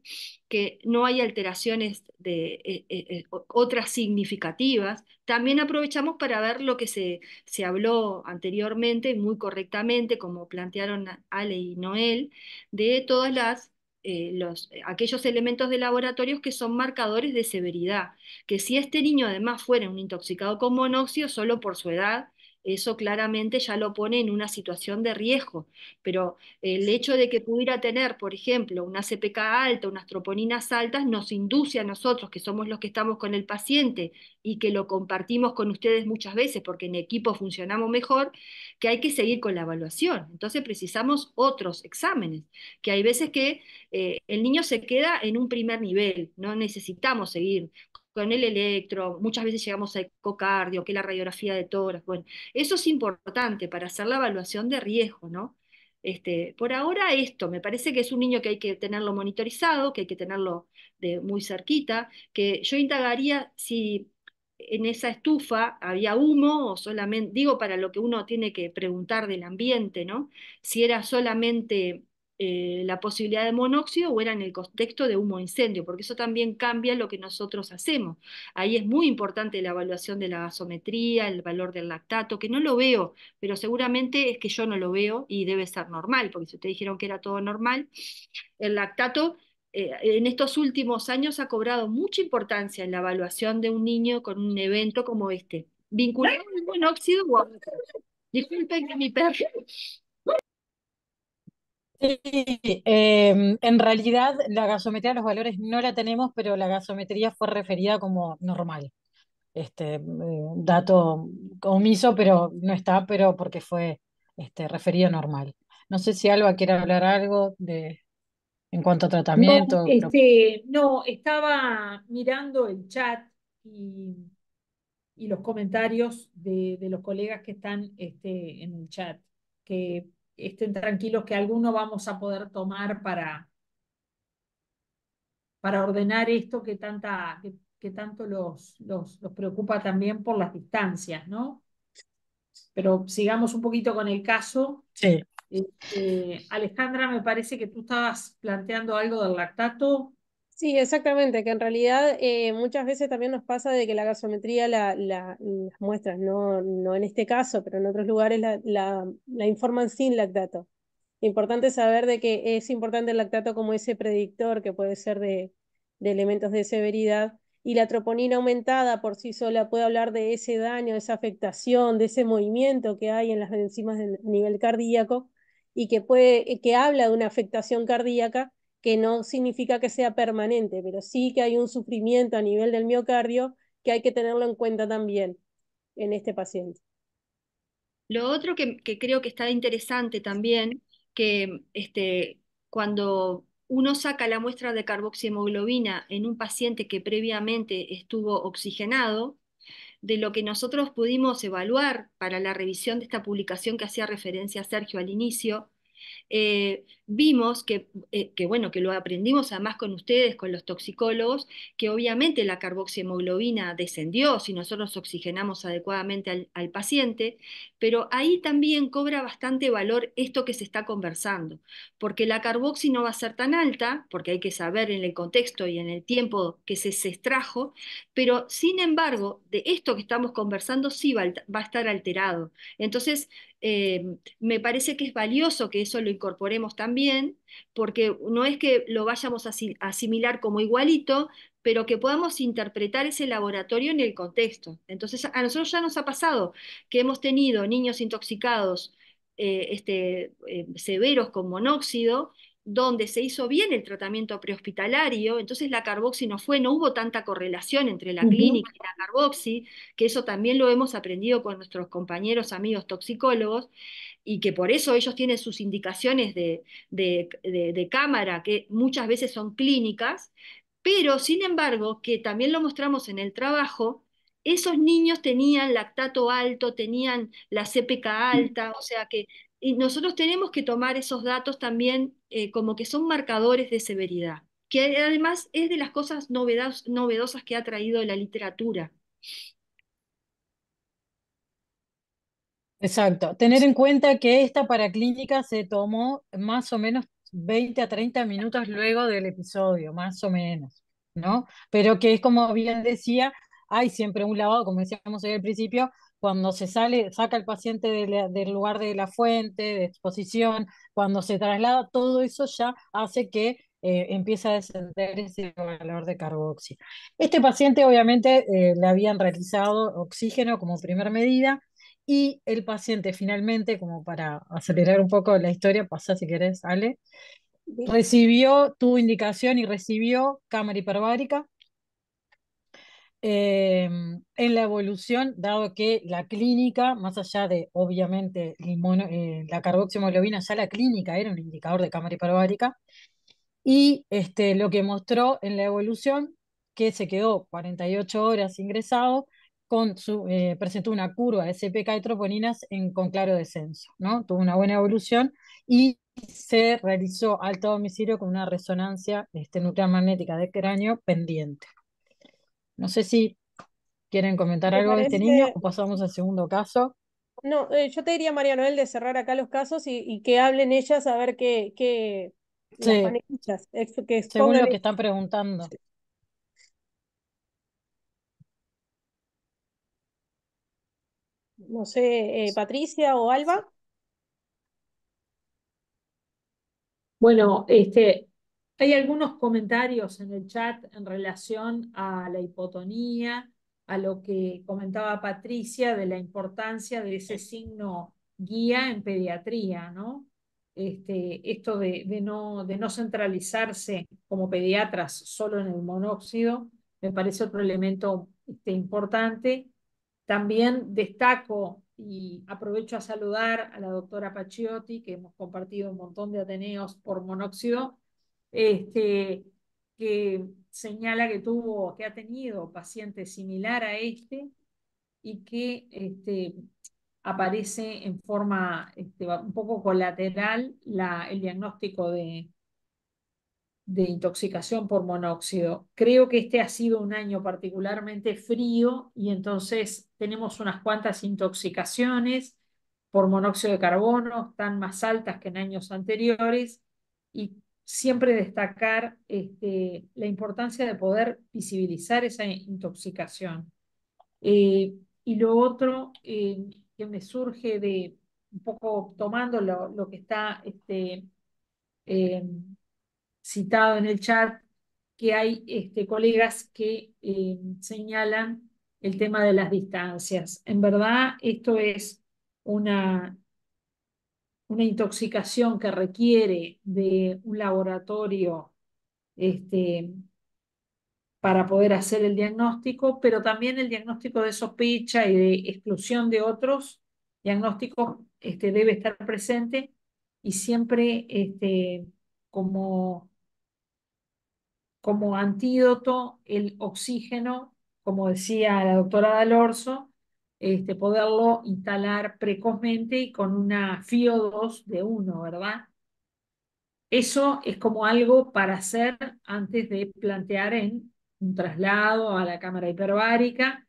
que no hay alteraciones de, eh, eh, eh, otras significativas. También aprovechamos para ver lo que se, habló anteriormente, muy correctamente, como plantearon Ale y Noel, de todas las los, aquellos elementos de laboratorios que son marcadores de severidad, que si este niño además fuera un intoxicado con monóxido, solo por su edad eso claramente ya lo pone en una situación de riesgo. Pero el hecho de que pudiera tener, por ejemplo, una CPK alta, unas troponinas altas, nos induce a nosotros, que somos los que estamos con el paciente y que lo compartimos con ustedes muchas veces, porque en equipo funcionamos mejor, que hay que seguir con la evaluación. Entonces precisamos otros exámenes, que hay veces que eh, el niño se queda en un primer nivel, no necesitamos seguir con el electro, muchas veces llegamos a ecocardio, que es la radiografía de tórax. Bueno, eso es importante para hacer la evaluación de riesgo, ¿no? Este, por ahora esto, me parece que es un niño que hay que tenerlo monitorizado, que hay que tenerlo de muy cerquita, que yo indagaría si en esa estufa había humo o solamente, digo para lo que uno tiene que preguntar del ambiente, ¿no? Si era solamente eh, la posibilidad de monóxido o era en el contexto de humo incendio, porque eso también cambia lo que nosotros hacemos. Ahí es muy importante la evaluación de la gasometría, el valor del lactato, que no lo veo, pero seguramente es que yo no lo veo y debe ser normal, porque si te dijeron que era todo normal, el lactato eh, en estos últimos años ha cobrado mucha importancia en la evaluación de un niño con un evento como este, vinculado al monóxido o Disculpen mi perro Sí, em, en realidad la gasometría, los valores no la tenemos, pero la gasometría fue referida como normal. Este eh, dato omiso, pero no está, pero porque fue este, referido normal. No sé si Alba quiere hablar algo de en cuanto a tratamiento. No, este, no estaba mirando el chat y, y los comentarios de, de, los colegas que están este, en el chat, que estén tranquilos que alguno vamos a poder tomar para, para ordenar esto que, tanta, que, tanto los, los, preocupa también por las distancias, ¿no? Pero sigamos un poquito con el caso. Sí. Este, Alejandra, me parece que tú estabas planteando algo del lactato. Sí, exactamente, que en realidad eh, muchas veces también nos pasa de que la gasometría, la, las muestras, no, no en este caso, pero en otros lugares la, informan sin lactato. Importante saber de que es importante el lactato como ese predictor que puede ser de, elementos de severidad y la troponina aumentada por sí sola puede hablar de ese daño, de esa afectación, de ese movimiento que hay en las enzimas del nivel cardíaco y que, puede, que habla de una afectación cardíaca que no significa que sea permanente, pero sí que hay un sufrimiento a nivel del miocardio que hay que tenerlo en cuenta también en este paciente. Lo otro que, creo que está interesante también, que este, cuando uno saca la muestra de carboxiemoglobina en un paciente que previamente estuvo oxigenado, de lo que nosotros pudimos evaluar para la revisión de esta publicación que hacía referencia a Sergio al inicio, eh, vimos eh, que, bueno, que lo aprendimos además con ustedes, con los toxicólogos, que obviamente la carboxiemoglobina descendió si nosotros oxigenamos adecuadamente al, paciente, pero ahí también cobra bastante valor esto que se está conversando, porque la carboxi no va a ser tan alta, porque hay que saber en el contexto y en el tiempo que se, extrajo, pero sin embargo, de esto que estamos conversando sí va, a estar alterado. Entonces, eh, me parece que es valioso que eso lo incorporemos también porque no es que lo vayamos a asimilar como igualito, pero que podamos interpretar ese laboratorio en el contexto. Entonces, a nosotros ya nos ha pasado que hemos tenido niños intoxicados eh, este, eh, severos con monóxido donde se hizo bien el tratamiento prehospitalario, entonces la carboxi no fue, no hubo tanta correlación entre la clínica y la carboxi, que eso también lo hemos aprendido con nuestros compañeros, amigos toxicólogos, y que por eso ellos tienen sus indicaciones de, cámara, que muchas veces son clínicas, pero sin embargo, que también lo mostramos en el trabajo, esos niños tenían lactato alto, tenían la CPK alta, o sea que nosotros tenemos que tomar esos datos también eh, como que son marcadores de severidad, que además es de las cosas novedosas que ha traído la literatura. Exacto. Tener en cuenta que esta paraclínica se tomó más o menos 20 a 30 minutos luego del episodio, más o menos, ¿no? Pero que es como bien decía, hay siempre un lavado, como decíamos ahí al principio, cuando se sale, saca el paciente del lugar de la fuente, de exposición, cuando se traslada, todo eso ya hace que eh, empiece empieza a descender ese valor de carboxi. Este paciente obviamente eh, le habían realizado oxígeno como primera medida y el paciente finalmente, como para acelerar un poco la historia, pasa si querés, Ale, recibió, tu indicación y recibió cámara hiperbárica Em, en la evolución, dado que la clínica, más allá de obviamente eh, la carboxiomoglobina, ya la clínica era un indicador de cámara hiperbárica, y este, lo que mostró en la evolución, que se quedó 48 horas ingresado, con su, eh, presentó una curva de CPK y troponinas con claro descenso, ¿no? tuvo una buena evolución y se realizó alto domicilio con una resonancia este, nuclear magnética de cráneo pendiente. No sé si quieren comentar algo de este niño o pasamos al segundo caso. No, eh, yo te diría, María Noel, de cerrar acá los casos y, que hablen ellas a ver qué, qué sí. que según lo que están preguntando. No sé, eh, Patricia o Alba. Bueno, este, hay algunos comentarios en el chat en relación a la hipotonía, a lo que comentaba Patricia de la importancia de ese signo guía en pediatría, ¿no? Este, esto de, no, centralizarse como pediatras solo en el monóxido, me parece otro elemento este, importante. También destaco y aprovecho a saludar a la doctora Paciotti, que hemos compartido un montón de Ateneos por monóxido, este, que señala que tuvo, que ha tenido pacientes similar a este y que este, aparece en forma este, un poco colateral la, el diagnóstico de, de intoxicación por monóxido. Creo que este ha sido un año particularmente frío y entonces tenemos unas cuantas intoxicaciones por monóxido de carbono, están más altas que en años anteriores, y siempre destacar este, la importancia de poder visibilizar esa intoxicación. Eh, y lo otro eh, que me surge de, un poco tomando lo, que está este, em, citado en el chat, que hay este, colegas que em, señalan el tema de las distancias. En verdad, esto es una una intoxicación que requiere de un laboratorio este, para poder hacer el diagnóstico, pero también el diagnóstico de sospecha y de exclusión de otros diagnósticos este, debe estar presente y siempre este, como, como antídoto el oxígeno, como decía la doctora Dalorso, este, poderlo instalar precozmente y con una FIO 2 de 1, ¿verdad? Eso es como algo para hacer antes de plantear en un traslado a la cámara hiperbárica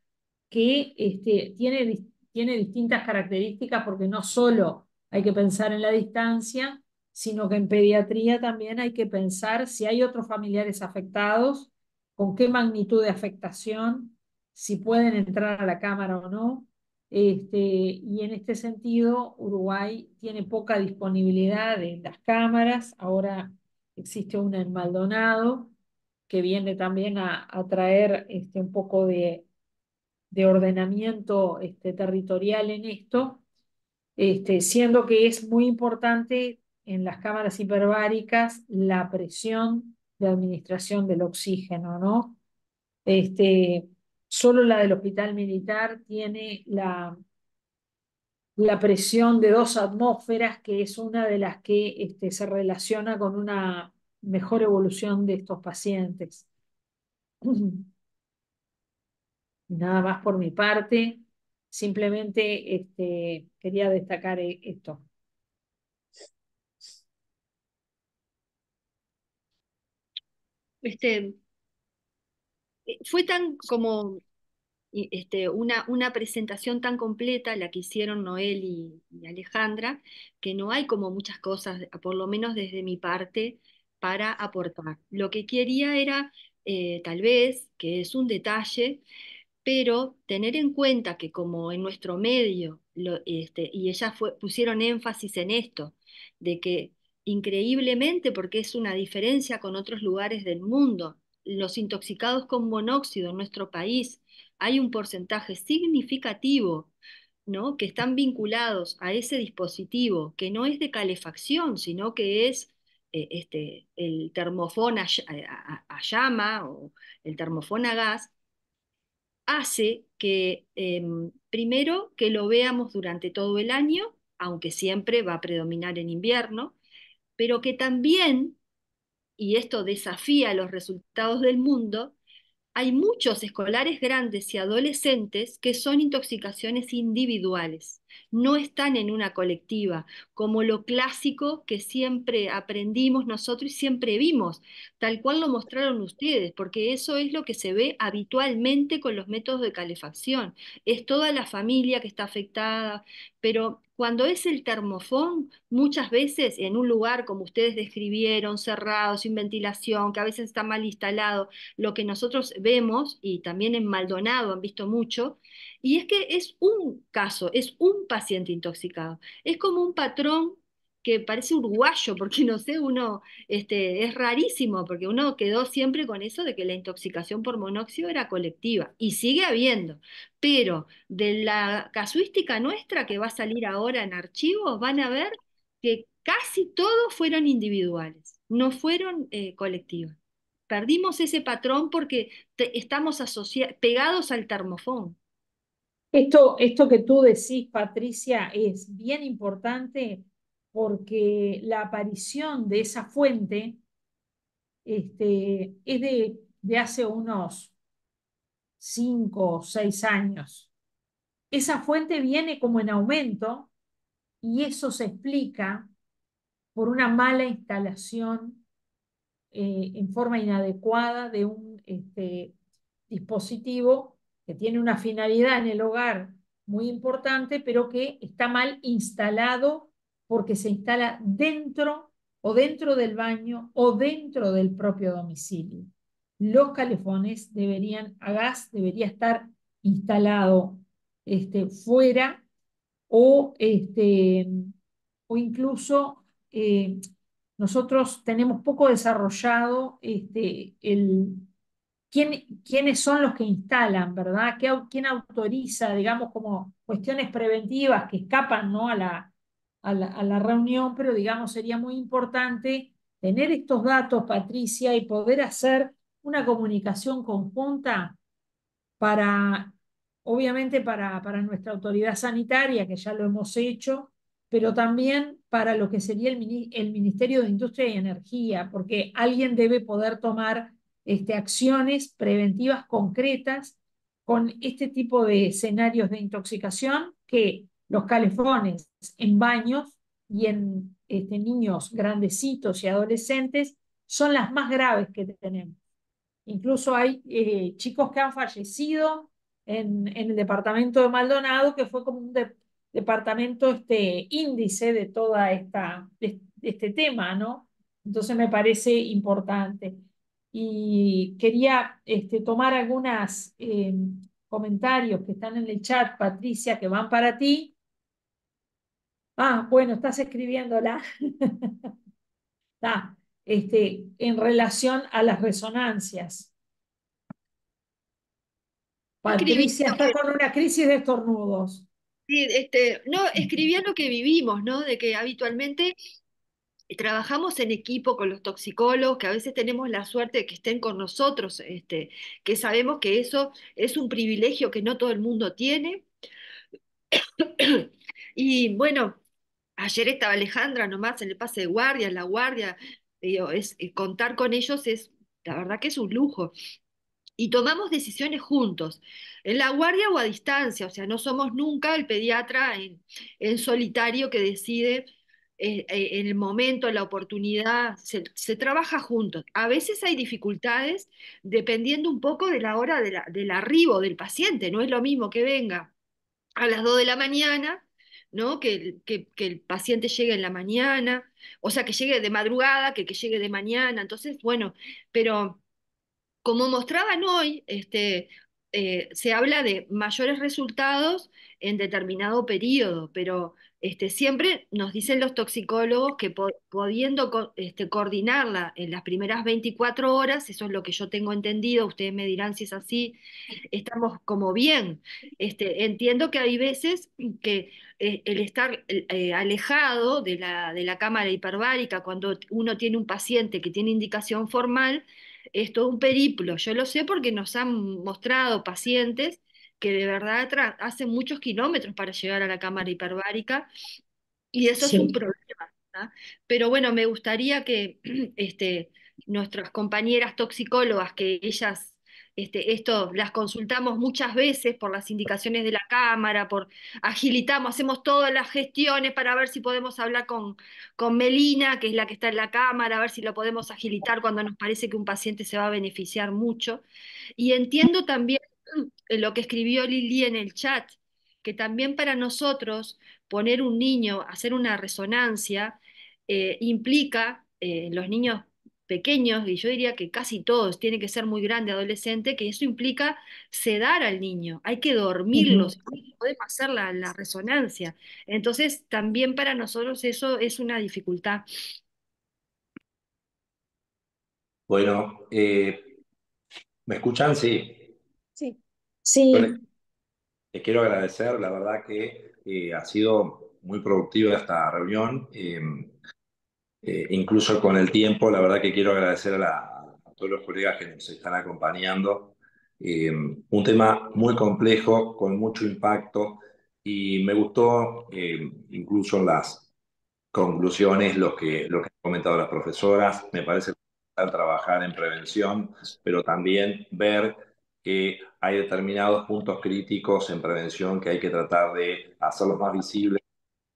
que este, tiene, tiene distintas características porque no solo hay que pensar en la distancia, sino que en pediatría también hay que pensar si hay otros familiares afectados, con qué magnitud de afectación, si pueden entrar a la Cámara o no. Este, y en este sentido, Uruguay tiene poca disponibilidad de las cámaras. Ahora existe una en Maldonado que viene también a, traer este, un poco de, ordenamiento este, territorial en esto, este, siendo que es muy importante en las cámaras hiperbáricas la presión de administración del oxígeno, ¿no? Este, Solo la del hospital militar tiene la, la presión de dos atmósferas, que es una de las que este, se relaciona con una mejor evolución de estos pacientes. Nada más por mi parte, simplemente este, quería destacar eh, esto. Este, eh, fue tan como este, una, presentación tan completa la que hicieron Noel y, Alejandra, que no hay como muchas cosas, por lo menos desde mi parte, para aportar. Lo que quería era, eh, tal vez, que es un detalle, pero tener en cuenta que como en nuestro medio, este, y ellas pusieron énfasis en esto, de que increíblemente, porque es una diferencia con otros lugares del mundo, los intoxicados con monóxido en nuestro país, hay un porcentaje significativo ¿no? que están vinculados a ese dispositivo, que no es de calefacción, sino que es eh, este, el termofón a, llama o el termofón a gas, hace que, em, primero, que lo veamos durante todo el año, aunque siempre va a predominar en invierno, pero que también y esto desafía los resultados del mundo, hay muchos escolares grandes y adolescentes que son intoxicaciones individuales, no están en una colectiva, como lo clásico que siempre aprendimos nosotros y siempre vimos, tal cual lo mostraron ustedes, porque eso es lo que se ve habitualmente con los métodos de calefacción. Es toda la familia que está afectada, pero cuando es el termofón, muchas veces en un lugar como ustedes describieron, cerrado, sin ventilación, que a veces está mal instalado, lo que nosotros vemos, y también en Maldonado han visto mucho, y es que es un caso, es un paciente intoxicado. Es como un patrón que parece uruguayo, porque no sé, uno, este, es rarísimo, porque uno quedó siempre con eso de que la intoxicación por monóxido era colectiva, y sigue habiendo, pero de la casuística nuestra que va a salir ahora en archivos, van a ver que casi todos fueron individuales, no fueron eh, colectivas colectivos. Perdimos ese patrón porque estamos pegados al termofón. Esto, esto que tú decís, Patricia, es bien importante porque la aparición de esa fuente este, es de, de hace unos cinco o seis años. Esa fuente viene como en aumento y eso se explica por una mala instalación eh, en forma inadecuada de un este, dispositivo que tiene una finalidad en el hogar muy importante, pero que está mal instalado porque se instala dentro o dentro del baño o dentro del propio domicilio. Los calefones deberían, a gas debería estar instalado este, fuera o, este, o incluso eh, nosotros tenemos poco desarrollado este, el, quiénes son los que instalan, ¿verdad? ¿Quién autoriza, digamos, como cuestiones preventivas que escapan ¿no? a la a la, reunión, pero digamos, sería muy importante tener estos datos, Patricia, y poder hacer una comunicación conjunta para, obviamente, para, para nuestra autoridad sanitaria, que ya lo hemos hecho, pero también para lo que sería el, el, Ministerio de Industria y Energía, porque alguien debe poder tomar este, acciones preventivas concretas con este tipo de escenarios de intoxicación que los calefones en baños y en este, niños grandecitos y adolescentes son las más graves que tenemos. Incluso hay eh, chicos que han fallecido en, en, el departamento de Maldonado, que fue como un departamento este, índice de todo este tema, ¿no? Entonces me parece importante. Y quería este, tomar algunos eh, comentarios que están en el chat, Patricia, que van para ti Ah, bueno, estás escribiéndola. Ah, este, en relación a las resonancias. Patricia está con una crisis de estornudos. Sí, este, no, escribía lo que vivimos, ¿no? De que habitualmente trabajamos en equipo con los toxicólogos, que a veces tenemos la suerte de que estén con nosotros, este, que sabemos que eso es un privilegio que no todo el mundo tiene. y bueno, Ayer estaba Alejandra nomás en el pase de guardia, en la guardia. es, eh, contar con ellos es, la verdad que es un lujo. Y tomamos decisiones juntos, en la guardia o a distancia, o sea, no somos nunca el pediatra en, solitario que decide eh, eh, en el momento, en la oportunidad, se, trabaja juntos. A veces hay dificultades dependiendo un poco de la hora del arribo del paciente, no es lo mismo que venga a las 2 de la mañana ¿no? Que el, el paciente llegue en la mañana, o sea, que llegue de madrugada, que, que llegue de mañana. Entonces, bueno, pero como mostraban hoy, este, eh, se habla de mayores resultados en determinado periodo, pero este, siempre nos dicen los toxicólogos que pudiendo este, coordinarla en las primeras 24 horas, eso es lo que yo tengo entendido, ustedes me dirán si es así, estamos como bien. Este, entiendo que hay veces que eh, el estar eh, alejado de la, de la cámara hiperbárica cuando uno tiene un paciente que tiene indicación formal, es todo un periplo. Yo lo sé porque nos han mostrado pacientes que de verdad hace muchos kilómetros para llegar a la cámara hiperbárica y eso es un problema. Pero bueno, me gustaría que este, nuestras compañeras toxicólogas, que ellas este, esto las consultamos muchas veces por las indicaciones de la Cámara, por agilitamos, hacemos todas las gestiones para ver si podemos hablar con, con Melina, que es la que está en la Cámara, a ver si lo podemos agilitar cuando nos parece que un paciente se va a beneficiar mucho. Y entiendo también lo que escribió Lili en el chat, que también para nosotros poner un niño, hacer una resonancia, eh, implica eh, los niños pequeños, y yo diría que casi todos, tiene que ser muy grande, adolescente, que eso implica sedar al niño, hay que dormirlo podemos hacer la, resonancia. Entonces, también para nosotros eso es una dificultad. Bueno, eh, ¿me escuchan? Sí. Sí. les, quiero agradecer, la verdad que eh, ha sido muy productiva esta reunión. Eh, eh, incluso con el tiempo, la verdad que quiero agradecer a, todos los colegas que nos están acompañando. un tema muy complejo, con mucho impacto, y me gustó incluso las conclusiones, lo que, lo que han comentado las profesoras. Me parece fundamental trabajar en prevención, pero también ver que hay determinados puntos críticos en prevención que hay que tratar de hacerlos más visibles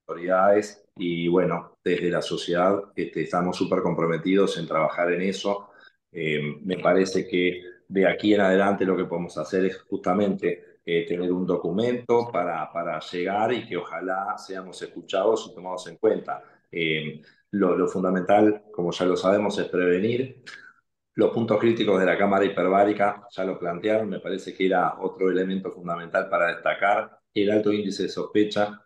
autoridades y bueno, desde la sociedad este, estamos súper comprometidos en trabajar en eso. Eh, me parece que de aquí en adelante lo que podemos hacer es justamente eh, tener un documento para, para, llegar y que ojalá seamos escuchados y tomados en cuenta. Eh, lo, lo fundamental, como ya lo sabemos, es prevenir los puntos críticos de la cámara hiperbárica ya lo plantearon, me parece que era otro elemento fundamental para destacar, el alto índice de sospecha,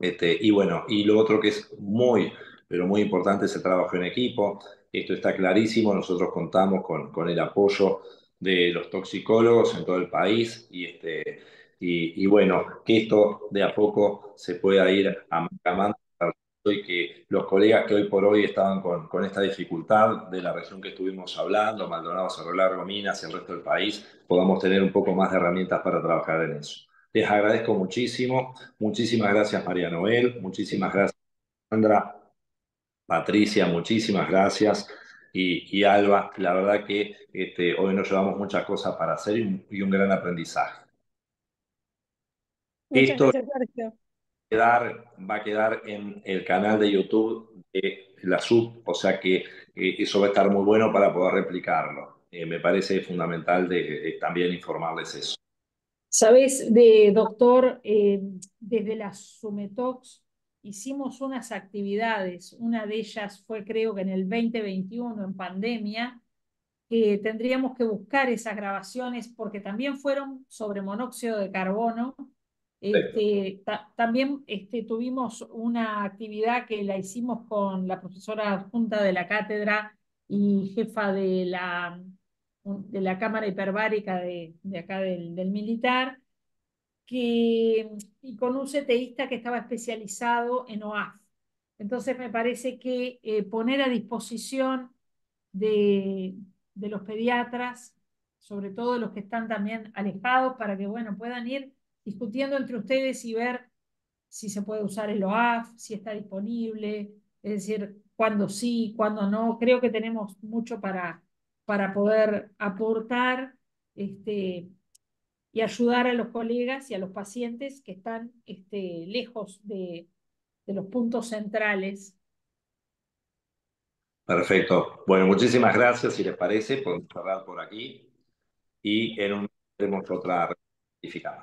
este, y bueno, y lo otro que es muy, pero muy importante es el trabajo en equipo, esto está clarísimo, nosotros contamos con, con el apoyo de los toxicólogos en todo el país y este, y, bueno, que esto de a poco se pueda ir amalgamando y que los colegas que hoy por hoy estaban con, esta dificultad de la región que estuvimos hablando, Maldonado, Cerro Largo, Minas y el resto del país, podamos tener un poco más de herramientas para trabajar en eso. Les agradezco muchísimo. Muchísimas gracias, María Noel. Muchísimas gracias, Sandra. Patricia, muchísimas gracias. Y, Alba, la verdad que este, hoy nos llevamos muchas cosas para hacer y un, gran aprendizaje va a quedar en el canal de YouTube de la sub, o sea que eh, eso va a estar muy bueno para poder replicarlo. Eh, me parece fundamental también informarles eso. Sabes, doctor, eh, desde la Sumetox hicimos unas actividades, una de ellas fue creo que en el 2021, en pandemia, que tendríamos que buscar esas grabaciones porque también fueron sobre monóxido de carbono este, también este, tuvimos una actividad que la hicimos con la profesora adjunta de la cátedra y jefa de la, de la Cámara Hiperbárica de, acá del, Militar, que, y con un ceteísta que estaba especializado en OAF. Entonces me parece que eh, poner a disposición de, de los pediatras, sobre todo los que están también alejados, para que bueno, puedan ir discutiendo entre ustedes y ver si se puede usar el OAF, si está disponible, es decir, cuando sí, cuando no. Creo que tenemos mucho para, para poder aportar este, y ayudar a los colegas y a los pacientes que están este, lejos de, los puntos centrales. Perfecto. Bueno, muchísimas gracias. Si les parece, por cerrar por aquí y en un tenemos otra rectifica